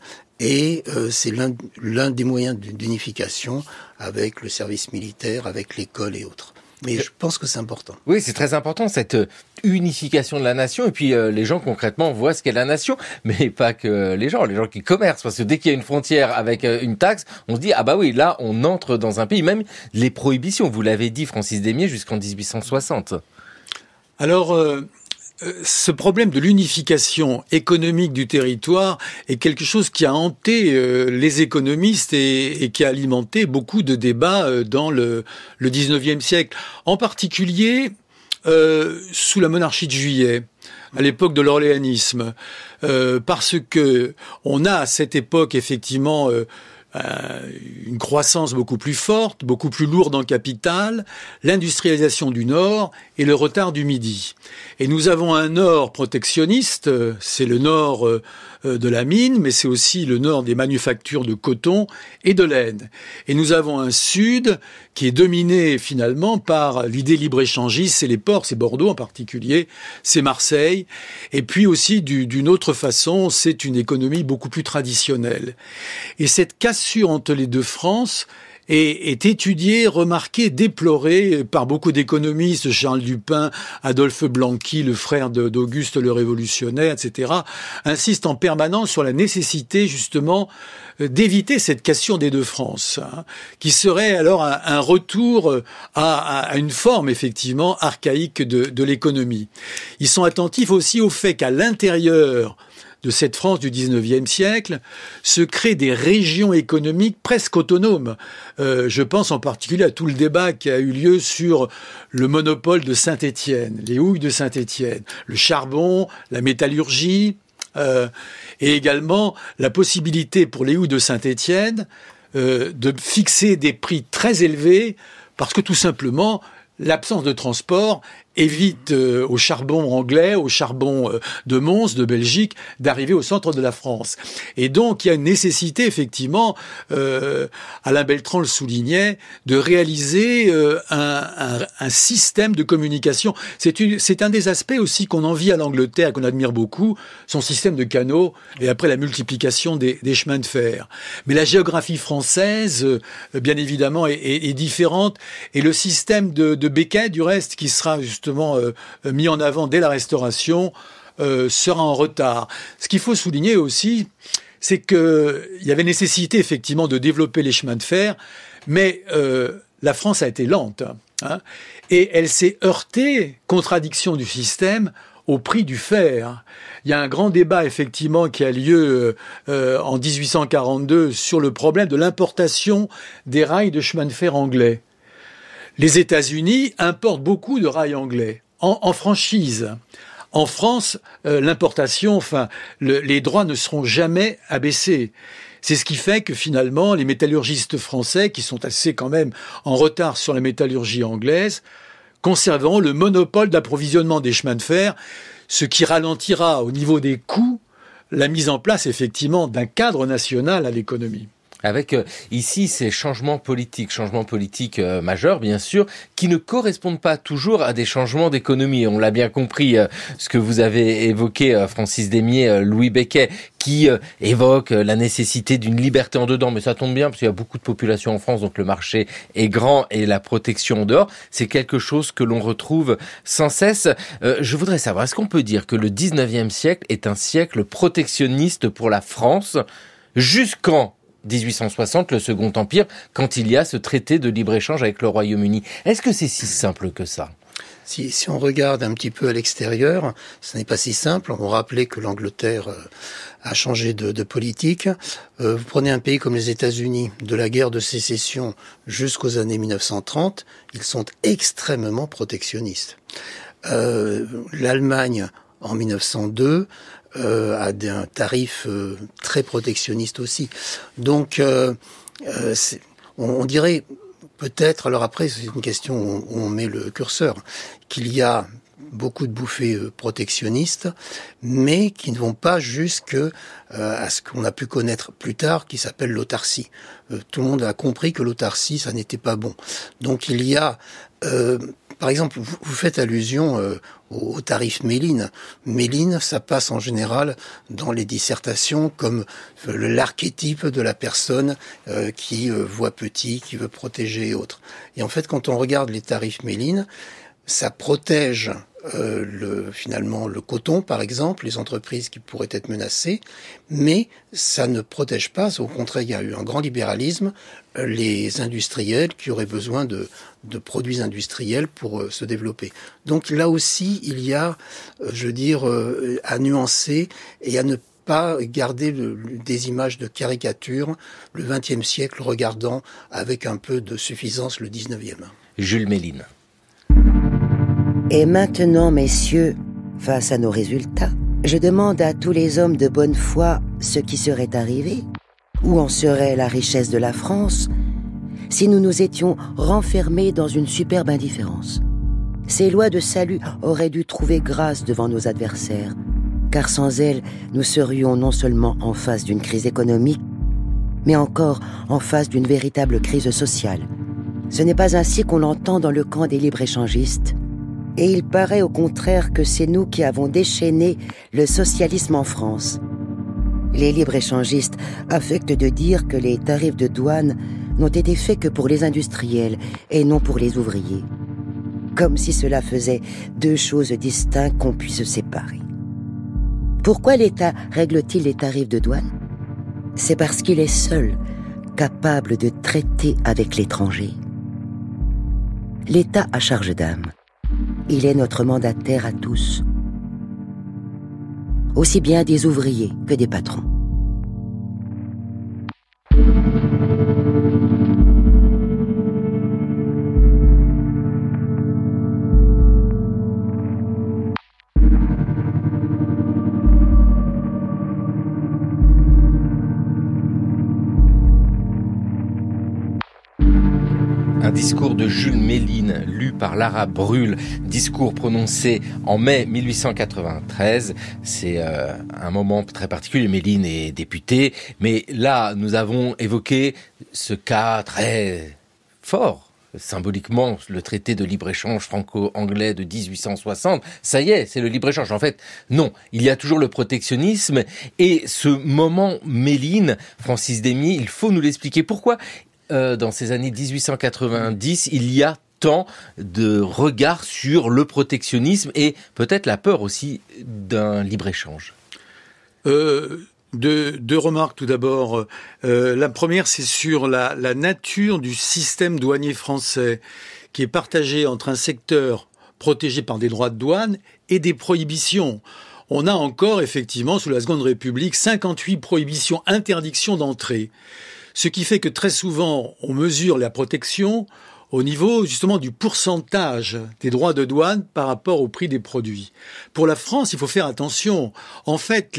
et euh, c'est l'un des moyens d'unification avec le service militaire, avec l'école et autres. Mais je pense que c'est important. Oui, c'est très important cette euh, unification de la nation. Et puis euh, les gens concrètement voient ce qu'est la nation, <laughs> mais pas que les gens, les gens qui commercent. Parce que dès qu'il y a une frontière avec euh, une taxe, on se dit ah bah oui, là on entre dans un pays. Même les prohibitions, vous l'avez dit, Francis Démier, jusqu'en 1860. Alors, euh, ce problème de l'unification économique du territoire est quelque chose qui a hanté euh, les économistes et, qui a alimenté beaucoup de débats euh, dans le, le, 19e siècle, en particulier sous la monarchie de Juillet à l'époque de l'orléanisme, parce que on a à cette époque effectivement euh, une croissance beaucoup plus forte, beaucoup plus lourde en capital, l'industrialisation du Nord et le retard du Midi. Et nous avons un Nord protectionniste, euh, c'est le Nord euh, de la mine, mais c'est aussi le Nord des manufactures de coton et de laine. Et nous avons un Sud qui est dominé finalement par l'idée libre-échangiste, c'est les ports, c'est Bordeaux en particulier, c'est Marseille, et puis aussi d'une autre façon, c'est une économie beaucoup plus traditionnelle. Et cette casse entre les deux France et est étudié, remarqué, déploré par beaucoup d'économistes, Charles Dupin, Adolphe Blanqui, le frère d'Auguste le Révolutionnaire, etc., Insistent en permanence sur la nécessité justement d'éviter cette question des deux France, hein, qui serait alors un, retour euh, à, une forme effectivement archaïque de l'économie. Ils sont attentifs aussi au fait qu'à l'intérieur de cette France du 19e siècle, se créent des régions économiques presque autonomes. Euh, je pense en particulier à tout le débat qui a eu lieu sur le monopole de Saint-Étienne, les houilles de Saint-Étienne, le charbon, la métallurgie, euh, et également la possibilité pour les houilles de Saint-Étienne euh, de fixer des prix très élevés parce que tout simplement l'absence de transport évite euh, au charbon anglais, au charbon euh, de Mons, de Belgique, d'arriver au centre de la France. Et donc, il y a une nécessité, effectivement, euh, Alain Beltran le soulignait, de réaliser un, un, système de communication. C'est un des aspects aussi qu'on envie à l'Angleterre, qu'on admire beaucoup, son système de canaux et après la multiplication des, des chemins de fer. Mais la géographie française, bien évidemment, est, différente. Et le système de, de Béquet, du reste, qui sera justement euh, euh, mis en avant dès la Restauration euh, sera en retard. Ce qu'il faut souligner aussi, c'est qu'il y avait nécessité effectivement de développer les chemins de fer, mais la France a été lente. Hein, et elle s'est heurtée, contradiction du système, au prix du fer. Il y a un grand débat effectivement qui a lieu en 1842 sur le problème de l'importation des rails de chemin de fer anglais. Les États-Unis importent beaucoup de rails anglais en, franchise. En France, euh, l'importation, enfin, les droits ne seront jamais abaissés. C'est ce qui fait que finalement, les métallurgistes français, qui sont assez quand même en retard sur la métallurgie anglaise, conserveront le monopole d'approvisionnement des chemins de fer, ce qui ralentira au niveau des coûts la mise en place effectivement d'un cadre national à l'économie. Avec euh, ici ces changements politiques, changements politiques euh, majeurs bien sûr, qui ne correspondent pas toujours à des changements d'économie. On l'a bien compris, euh, ce que vous avez évoqué, Francis Démier, Louis Becquet, qui évoque la nécessité d'une liberté en dedans. Mais ça tombe bien parce qu'il y a beaucoup de population en France, donc le marché est grand et la protection en dehors, c'est quelque chose que l'on retrouve sans cesse. je voudrais savoir, est-ce qu'on peut dire que le 19e siècle est un siècle protectionniste pour la France Jusqu'en 1860, le Second Empire, quand il y a ce traité de libre-échange avec le Royaume-Uni. Est-ce que c'est si simple que ça si, on regarde un petit peu à l'extérieur, ce n'est pas si simple. On rappelait que l'Angleterre euh, a changé de, politique. Euh, vous prenez un pays comme les États-Unis, de la guerre de sécession jusqu'aux années 1930, ils sont extrêmement protectionnistes. Euh, L'Allemagne en 1902 euh, à un tarif euh, très protectionniste aussi. Donc, euh, on, dirait peut-être, alors après, c'est une question où on, met le curseur, qu'il y a beaucoup de bouffées protectionnistes, mais qui ne vont pas jusque à ce qu'on a pu connaître plus tard, qui s'appelle l'autarcie. tout le monde a compris que l'autarcie, ça n'était pas bon. Donc il y a par exemple, vous, faites allusion euh, aux au, tarif Méline. Méline, ça passe en général dans les dissertations comme euh, l'archétype de la personne euh, qui voit petit, qui veut protéger et autres. Et en fait, quand on regarde les tarifs Méline, ça protège le, finalement le coton, par exemple, les entreprises qui pourraient être menacées, mais ça ne protège pas, au contraire, il y a eu un grand libéralisme, les industriels qui auraient besoin de, produits industriels pour euh, se développer. Donc là aussi, il y a, euh, je veux dire, euh, à nuancer et à ne pas garder des images de caricature le XXe siècle regardant avec un peu de suffisance le XIXe. Jules Méline. Et maintenant, messieurs, face à nos résultats, je demande à tous les hommes de bonne foi ce qui serait arrivé où en serait la richesse de la France si nous nous étions renfermés dans une superbe indifférence Ces lois de salut auraient dû trouver grâce devant nos adversaires, car sans elles, nous serions non seulement en face d'une crise économique, mais encore en face d'une véritable crise sociale. Ce n'est pas ainsi qu'on l'entend dans le camp des libre échangistes et il paraît au contraire que c'est nous qui avons déchaîné le socialisme en France, les libre échangistes affectent de dire que les tarifs de douane n'ont été faits que pour les industriels et non pour les ouvriers. Comme si cela faisait deux choses distinctes qu'on puisse séparer. Pourquoi l'État règle-t-il les tarifs de douane C'est parce qu'il est seul capable de traiter avec l'étranger. L'État a charge d'âme. Il est notre mandataire à tous, aussi bien des ouvriers que des patrons. Lara Brûle, discours prononcé en mai 1893. C'est euh, un moment très particulier, Méline est députée, mais là nous avons évoqué ce cas très fort symboliquement le traité de libre-échange franco-anglais de 1860. Ça y est, c'est le libre-échange. En fait, non, il y a toujours le protectionnisme et ce moment méline, Francis Demy, il faut nous l'expliquer. Pourquoi euh, dans ces années 1890, il y a tant de regard sur le protectionnisme et peut-être la peur aussi d'un libre-échange euh, deux, remarques tout d'abord. Euh, la première, c'est sur la, la nature du système douanier français qui est partagé entre un secteur protégé par des droits de douane et des prohibitions on a encore effectivement sous la Seconde République 58 prohibitions, interdictions d'entrée. Ce qui fait que très souvent on mesure la protection au niveau justement du pourcentage des droits de douane par rapport au prix des produits. Pour la France, il faut faire attention. En fait,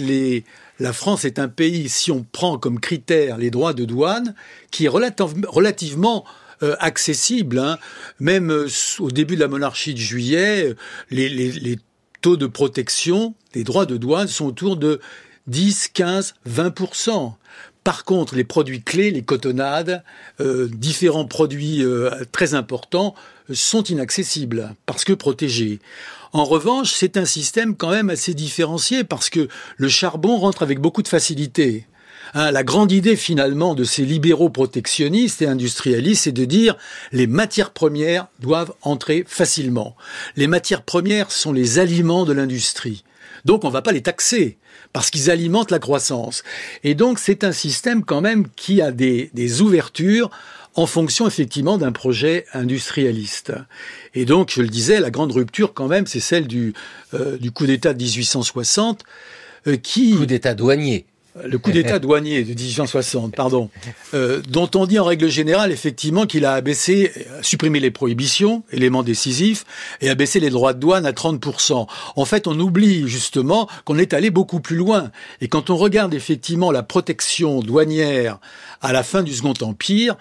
la France est un pays, si on prend comme critère les droits de douane, qui est relativement euh, accessible. Hein. Même euh, au début de la monarchie de juillet, euh, les, les taux de protection des droits de douane sont autour de 10, 15, 20 par contre, les produits clés, les cotonnades, euh, différents produits euh, très importants euh, sont inaccessibles parce que protégés. En revanche, c'est un système quand même assez différencié parce que le charbon rentre avec beaucoup de facilité. Hein, la grande idée finalement de ces libéraux protectionnistes et industrialistes, c'est de dire les matières premières doivent entrer facilement. Les matières premières sont les aliments de l'industrie. Donc on ne va pas les taxer parce qu'ils alimentent la croissance. Et donc c'est un système quand même qui a des, ouvertures en fonction effectivement d'un projet industrialiste. Et donc je le disais, la grande rupture quand même, c'est celle du, euh, du coup d'État de 1860 euh, qui... Coup d'État douanier le coup d'État <laughs> douanier de 1860, pardon, euh, dont on dit en règle générale effectivement qu'il a abaissé, euh, supprimé les prohibitions, élément décisif, et abaissé les droits de douane à 30%. En fait, on oublie justement qu'on est allé beaucoup plus loin. Et quand on regarde effectivement la protection douanière à la fin du Second Empire,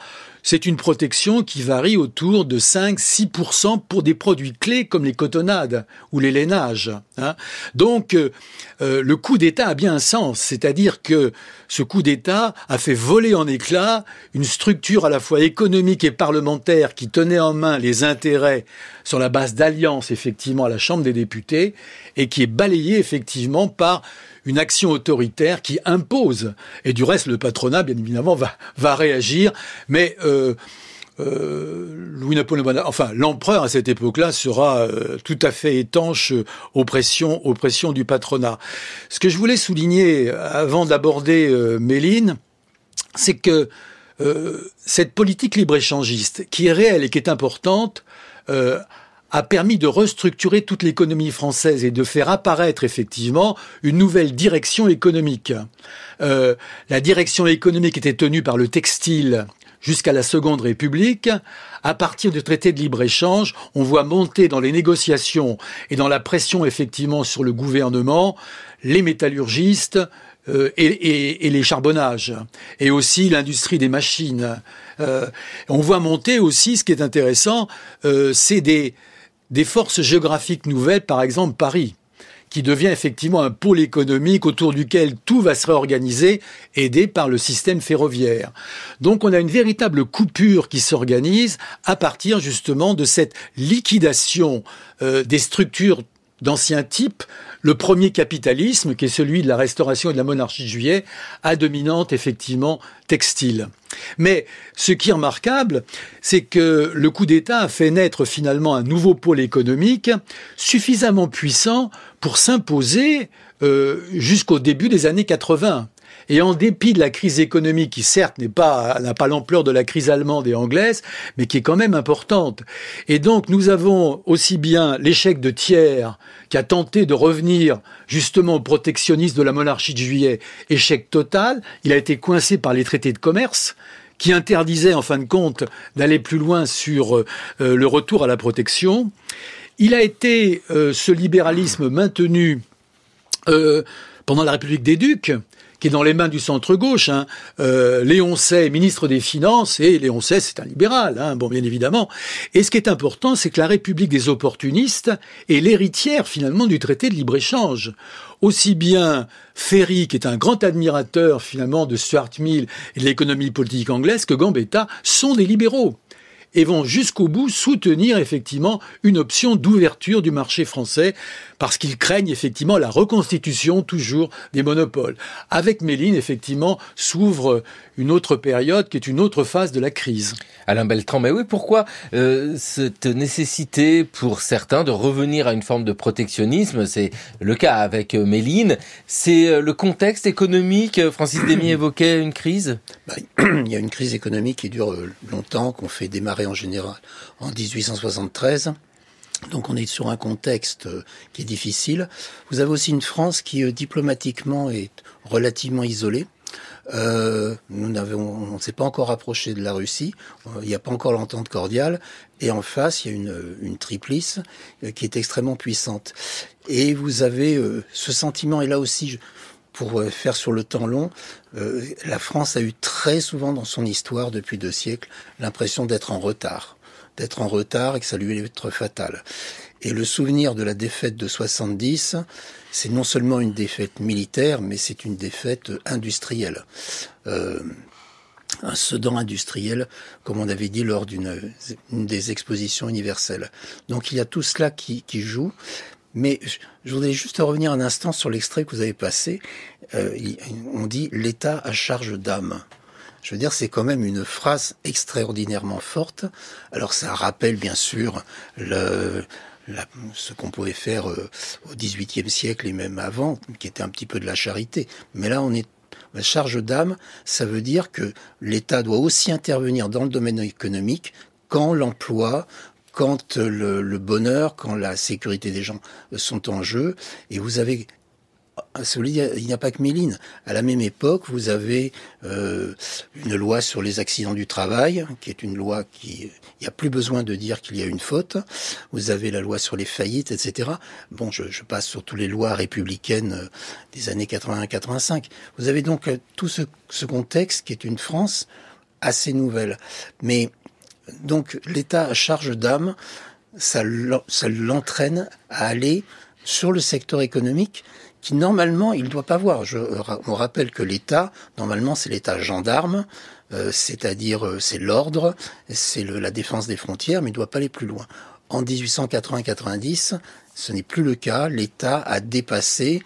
c'est une protection qui varie autour de 5-6% pour des produits clés comme les cotonnades ou les lainages. Hein. Donc euh, euh, le coup d'État a bien un sens, c'est-à-dire que ce coup d'État a fait voler en éclats une structure à la fois économique et parlementaire qui tenait en main les intérêts sur la base d'alliances effectivement à la Chambre des députés et qui est balayée effectivement par une action autoritaire qui impose. Et du reste, le patronat, bien évidemment, va, va réagir. Mais euh, euh Louis-Napoléon enfin l'empereur à cette époque-là sera euh, tout à fait étanche aux pressions, aux pressions du patronat. Ce que je voulais souligner avant d'aborder euh, Méline, c'est que cette politique libre-échangiste, qui est réelle et qui est importante, a permis de restructurer toute l'économie française et de faire apparaître effectivement une nouvelle direction économique. Euh, la direction économique était tenue par le textile jusqu'à la Seconde République. À partir du traité de libre-échange, on voit monter dans les négociations et dans la pression effectivement sur le gouvernement les métallurgistes, euh, et, les charbonnages, et aussi l'industrie des machines. Euh, on voit monter aussi, ce qui est intéressant, c'est des, des forces géographiques nouvelles, par exemple Paris qui devient effectivement un pôle économique autour duquel tout va se réorganiser, aidé par le système ferroviaire. Donc on a une véritable coupure qui s'organise à partir justement de cette liquidation euh, des structures d'ancien type le premier capitalisme, qui est celui de la restauration et de la monarchie de juillet, a dominante effectivement textile. Mais ce qui est remarquable, c'est que le coup d'État a fait naître finalement un nouveau pôle économique suffisamment puissant pour s'imposer euh, jusqu'au début des années 80. Et en dépit de la crise économique, qui certes n'est pas, n'a pas l'ampleur de la crise allemande et anglaise, mais qui est quand même importante. Et donc, nous avons aussi bien l'échec de Thiers, qui a tenté de revenir justement au protectionnisme de la monarchie de juillet, échec total. Il a été coincé par les traités de commerce qui interdisaient, en fin de compte d'aller plus loin sur euh, le retour à la protection. Il a été euh, ce libéralisme maintenu euh, pendant la République des Ducs, qui est dans les mains du centre-gauche. Hein. Euh, Léon ministre des Finances, et Léon c'est un libéral, hein, bon, bien évidemment. Et ce qui est important, c'est que la République des opportunistes est l'héritière, finalement, du traité de libre-échange aussi bien Ferry, qui est un grand admirateur finalement de Stuart Mill et de l'économie politique anglaise, que Gambetta sont des libéraux et vont jusqu'au bout soutenir effectivement une option d'ouverture du marché français parce qu'ils craignent effectivement la reconstitution toujours des monopoles. Avec Méline, effectivement, s'ouvre une autre période qui est une autre phase de la crise. Alain Beltran, mais oui, pourquoi euh, cette nécessité pour certains de revenir à une forme de protectionnisme C'est le cas avec euh, Méline. C'est euh, le contexte économique. Francis Demy évoquait une crise. Bah, <clears throat> il y a une crise économique qui dure longtemps, qu'on fait démarrer en général en 1873. Donc on est sur un contexte euh, qui est difficile. Vous avez aussi une France qui euh, diplomatiquement est relativement isolée. Euh, nous n'avons, on ne s'est pas encore approché de la Russie. Il n'y a pas encore l'entente cordiale. Et en face, il y a une, triplice qui est extrêmement puissante. Et vous avez ce sentiment. Et là aussi, pour euh, faire sur le temps long. Euh, la France a eu très souvent dans son histoire, depuis deux siècles, l'impression d'être en retard, d'être en retard et que ça lui être fatal. Et le souvenir de la défaite de 70, c'est non seulement une défaite militaire, mais c'est une défaite industrielle. Euh, un Sedan industriel, comme on avait dit lors d'une des expositions universelles. Donc il y a tout cela qui, qui joue, mais je voudrais juste revenir un instant sur l'extrait que vous avez passé. Euh, on dit l'État à charge d'âme. Je veux dire, c'est quand même une phrase extraordinairement forte. Alors ça rappelle bien sûr ce qu'on pouvait faire euh, au XVIIIe siècle et même avant, qui était un petit peu de la charité. Mais là, on est la charge d'âme, ça veut dire que l'État doit aussi intervenir dans le domaine économique quand l'emploi, quand euh, le, bonheur, quand la sécurité des gens euh, sont en jeu. Et vous avez, euh, il n'y a pas que Méline. À la même époque, vous avez une loi sur les accidents du travail, qui est une loi qui, il n'y a plus besoin de dire qu'il y a une faute. Vous avez la loi sur les faillites, etc. Bon, je, passe sur toutes les lois républicaines des années 80 85 Vous avez donc tout ce, ce contexte qui est une France assez nouvelle. Mais donc l'État à charge d'âme, ça l'entraîne à aller sur le secteur économique qui normalement il ne doit pas voir. Je, on rappelle que l'État, normalement c'est l'État gendarme, euh, c'est-à-dire euh, c'est l'ordre, c'est la défense des frontières, mais il ne doit pas aller plus loin. En 1890 90 ce n'est plus le cas. L'État a dépassé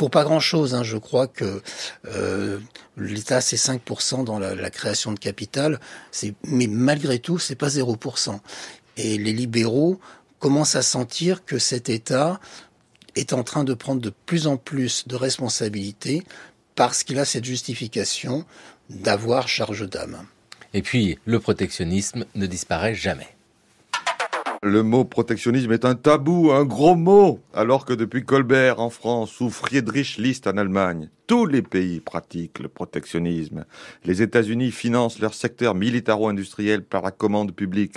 pour pas grand-chose. Hein, je crois que euh, l'État, c'est 5% dans la, création de capital, mais malgré tout, c'est pas 0%. Et les libéraux commencent à sentir que cet État est en train de prendre de plus en plus de responsabilités parce qu'il a cette justification d'avoir charge d'âme. Et puis, le protectionnisme ne disparaît jamais. Le mot protectionnisme est un tabou, un gros mot, alors que depuis Colbert en France ou Friedrich List en Allemagne, tous les pays pratiquent le protectionnisme. Les États-Unis financent leur secteur militaro-industriel par la commande publique,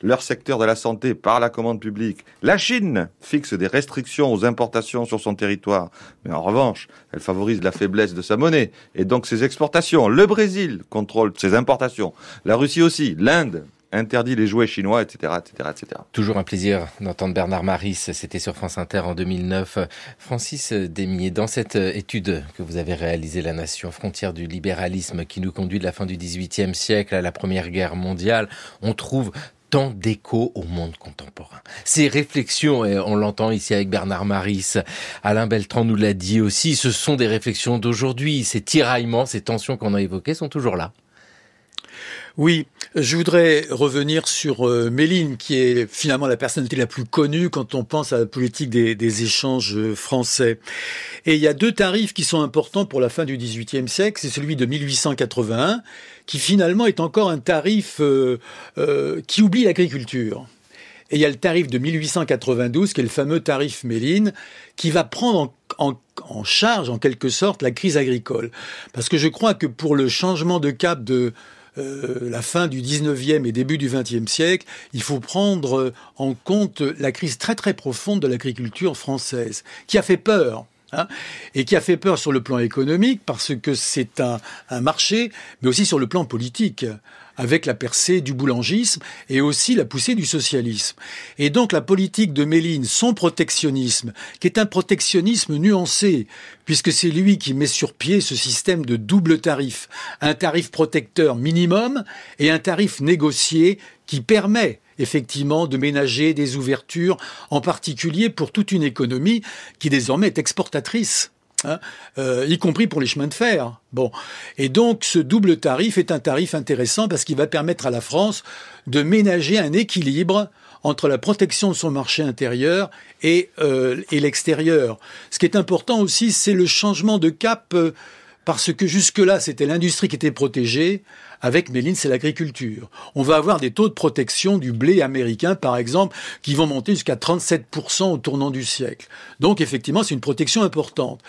leur secteur de la santé par la commande publique. La Chine fixe des restrictions aux importations sur son territoire, mais en revanche, elle favorise la faiblesse de sa monnaie et donc ses exportations. Le Brésil contrôle ses importations, la Russie aussi, l'Inde interdit les jouets chinois, etc. etc., etc. Toujours un plaisir d'entendre Bernard Maris, c'était sur France Inter en 2009. Francis Démier, dans cette étude que vous avez réalisée, La Nation, frontière du libéralisme qui nous conduit de la fin du XVIIIe siècle à la Première Guerre mondiale, on trouve tant d'échos au monde contemporain. Ces réflexions, et on l'entend ici avec Bernard Maris, Alain beltrand nous l'a dit aussi, ce sont des réflexions d'aujourd'hui. Ces tiraillements, ces tensions qu'on a évoquées sont toujours là. Oui, je voudrais revenir sur euh, Méline, qui est finalement la personnalité la plus connue quand on pense à la politique des, échanges euh, français. Et il y a deux tarifs qui sont importants pour la fin du XVIIIe siècle, c'est celui de 1881, qui finalement est encore un tarif euh, qui oublie l'agriculture. Et il y a le tarif de 1892, qui est le fameux tarif Méline, qui va prendre en, charge, en quelque sorte, la crise agricole. Parce que je crois que pour le changement de cap de, euh, la fin du 19e et début du 20e siècle, il faut prendre euh, en compte la crise très très profonde de l'agriculture française, qui a fait peur. Hein, et qui a fait peur sur le plan économique parce que c'est un, marché, mais aussi sur le plan politique avec la percée du boulangisme et aussi la poussée du socialisme. Et donc la politique de Méline, son protectionnisme, qui est un protectionnisme nuancé, puisque c'est lui qui met sur pied ce système de double tarif, un tarif protecteur minimum et un tarif négocié qui permet effectivement de ménager des ouvertures, en particulier pour toute une économie qui désormais est exportatrice. Hein, euh, y compris pour les chemins de fer. Bon, et donc ce double tarif est un tarif intéressant parce qu'il va permettre à la France de ménager un équilibre entre la protection de son marché intérieur et, euh, l'extérieur. Ce qui est important aussi, c'est le changement de cap. Euh, parce que jusque-là, c'était l'industrie qui était protégée. Avec Méline, c'est l'agriculture. On va avoir des taux de protection du blé américain, par exemple, qui vont monter jusqu'à 37% au tournant du siècle. Donc, effectivement, c'est une protection importante.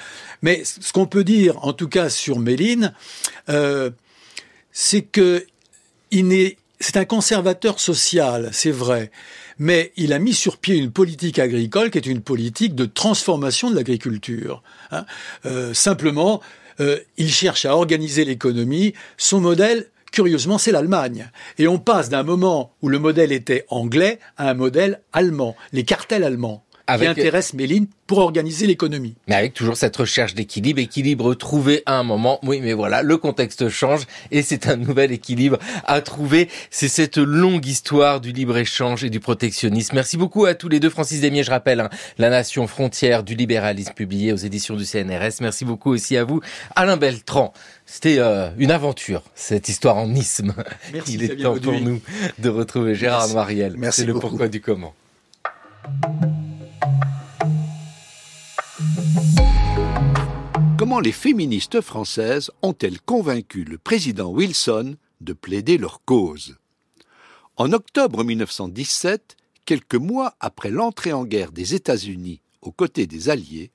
Mais ce qu'on peut dire, en tout cas sur Méline, euh, c'est que c'est un conservateur social, c'est vrai, mais il a mis sur pied une politique agricole qui est une politique de transformation de l'agriculture. Hein. Euh, simplement, euh, il cherche à organiser l'économie. Son modèle, curieusement, c'est l'Allemagne. Et on passe d'un moment où le modèle était anglais à un modèle allemand, les cartels allemands avec... qui intéresse Méline pour organiser l'économie. Mais avec toujours cette recherche d'équilibre, équilibre trouvé à un moment. Oui, mais voilà, le contexte change et c'est un nouvel équilibre à trouver. C'est cette longue histoire du libre-échange et du protectionnisme. Merci beaucoup à tous les deux. Francis Démier, je rappelle, hein, La Nation frontière du libéralisme publié aux éditions du CNRS. Merci beaucoup aussi à vous, Alain Beltran. C'était euh, une aventure, cette histoire en isme. Merci, Il est temps pour nous de retrouver Gérard Mariel. Merci C'est le pourquoi du comment. Comment les féministes françaises ont-elles convaincu le président Wilson de plaider leur cause En octobre 1917, quelques mois après l'entrée en guerre des États-Unis aux côtés des Alliés,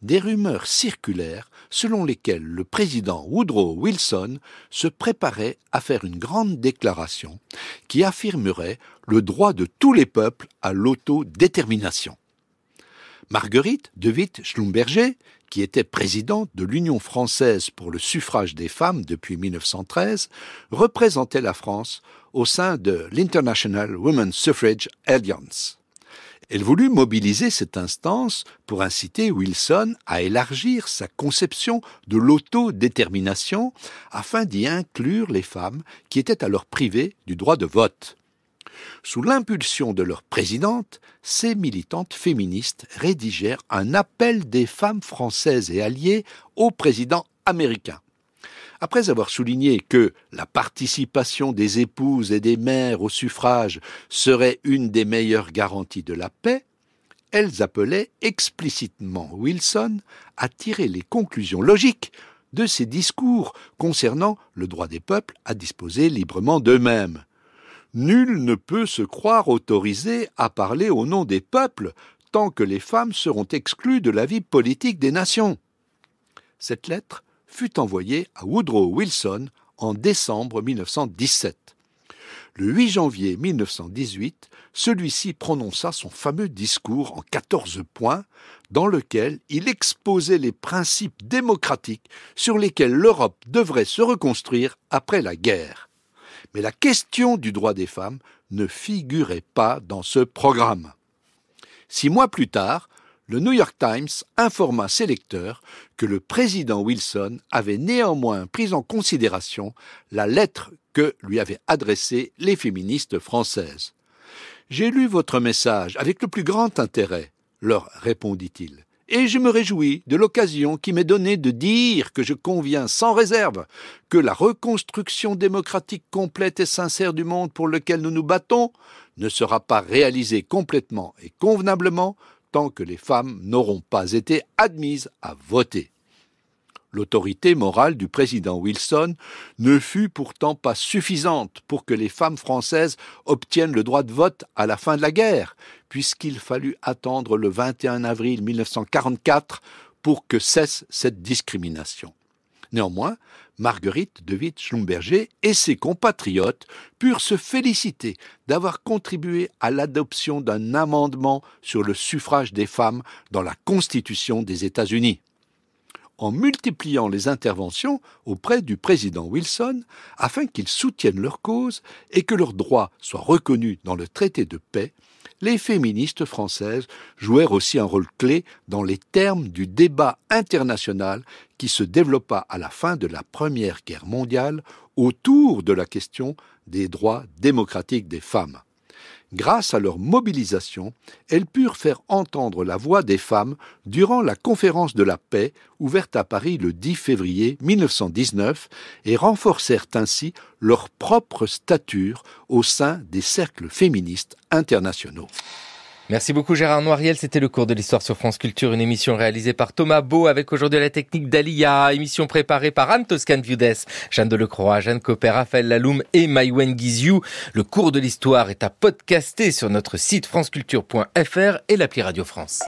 des rumeurs circulèrent selon lesquelles le président Woodrow Wilson se préparait à faire une grande déclaration qui affirmerait le droit de tous les peuples à l'autodétermination. Marguerite de Witt Schlumberger, qui était présidente de l'Union française pour le suffrage des femmes depuis 1913, représentait la France au sein de l'International Women's Suffrage Alliance. Elle voulut mobiliser cette instance pour inciter Wilson à élargir sa conception de l'autodétermination afin d'y inclure les femmes qui étaient alors privées du droit de vote. Sous l'impulsion de leur présidente, ces militantes féministes rédigèrent un appel des femmes françaises et alliées au président américain. Après avoir souligné que la participation des épouses et des mères au suffrage serait une des meilleures garanties de la paix, elles appelaient explicitement Wilson à tirer les conclusions logiques de ses discours concernant le droit des peuples à disposer librement d'eux-mêmes. Nul ne peut se croire autorisé à parler au nom des peuples tant que les femmes seront exclues de la vie politique des nations. Cette lettre fut envoyée à Woodrow Wilson en décembre 1917. Le 8 janvier 1918, celui-ci prononça son fameux discours en 14 points, dans lequel il exposait les principes démocratiques sur lesquels l'Europe devrait se reconstruire après la guerre. Mais la question du droit des femmes ne figurait pas dans ce programme. Six mois plus tard, le New York Times informa ses lecteurs que le président Wilson avait néanmoins pris en considération la lettre que lui avaient adressée les féministes françaises. J'ai lu votre message avec le plus grand intérêt, leur répondit-il et je me réjouis de l'occasion qui m'est donnée de dire que je conviens sans réserve que la reconstruction démocratique complète et sincère du monde pour lequel nous nous battons ne sera pas réalisée complètement et convenablement tant que les femmes n'auront pas été admises à voter. L'autorité morale du président Wilson ne fut pourtant pas suffisante pour que les femmes françaises obtiennent le droit de vote à la fin de la guerre, puisqu'il fallut attendre le 21 avril 1944 pour que cesse cette discrimination. Néanmoins, Marguerite de Witt Schlumberger et ses compatriotes purent se féliciter d'avoir contribué à l'adoption d'un amendement sur le suffrage des femmes dans la Constitution des États-Unis en multipliant les interventions auprès du président Wilson afin qu'ils soutiennent leur cause et que leurs droits soient reconnus dans le traité de paix, les féministes françaises jouèrent aussi un rôle clé dans les termes du débat international qui se développa à la fin de la Première Guerre mondiale autour de la question des droits démocratiques des femmes. Grâce à leur mobilisation, elles purent faire entendre la voix des femmes durant la conférence de la paix ouverte à Paris le 10 février 1919 et renforcèrent ainsi leur propre stature au sein des cercles féministes internationaux. Merci beaucoup Gérard Noiriel, c'était le cours de l'histoire sur France Culture, une émission réalisée par Thomas Beau avec aujourd'hui la technique d'Alia, émission préparée par Anne Toscan Viudes, Jeanne Delecroix, Jeanne Copper, Raphaël Laloum et Maïwen Guizou. Le cours de l'histoire est à podcaster sur notre site franceculture.fr et l'appli Radio France.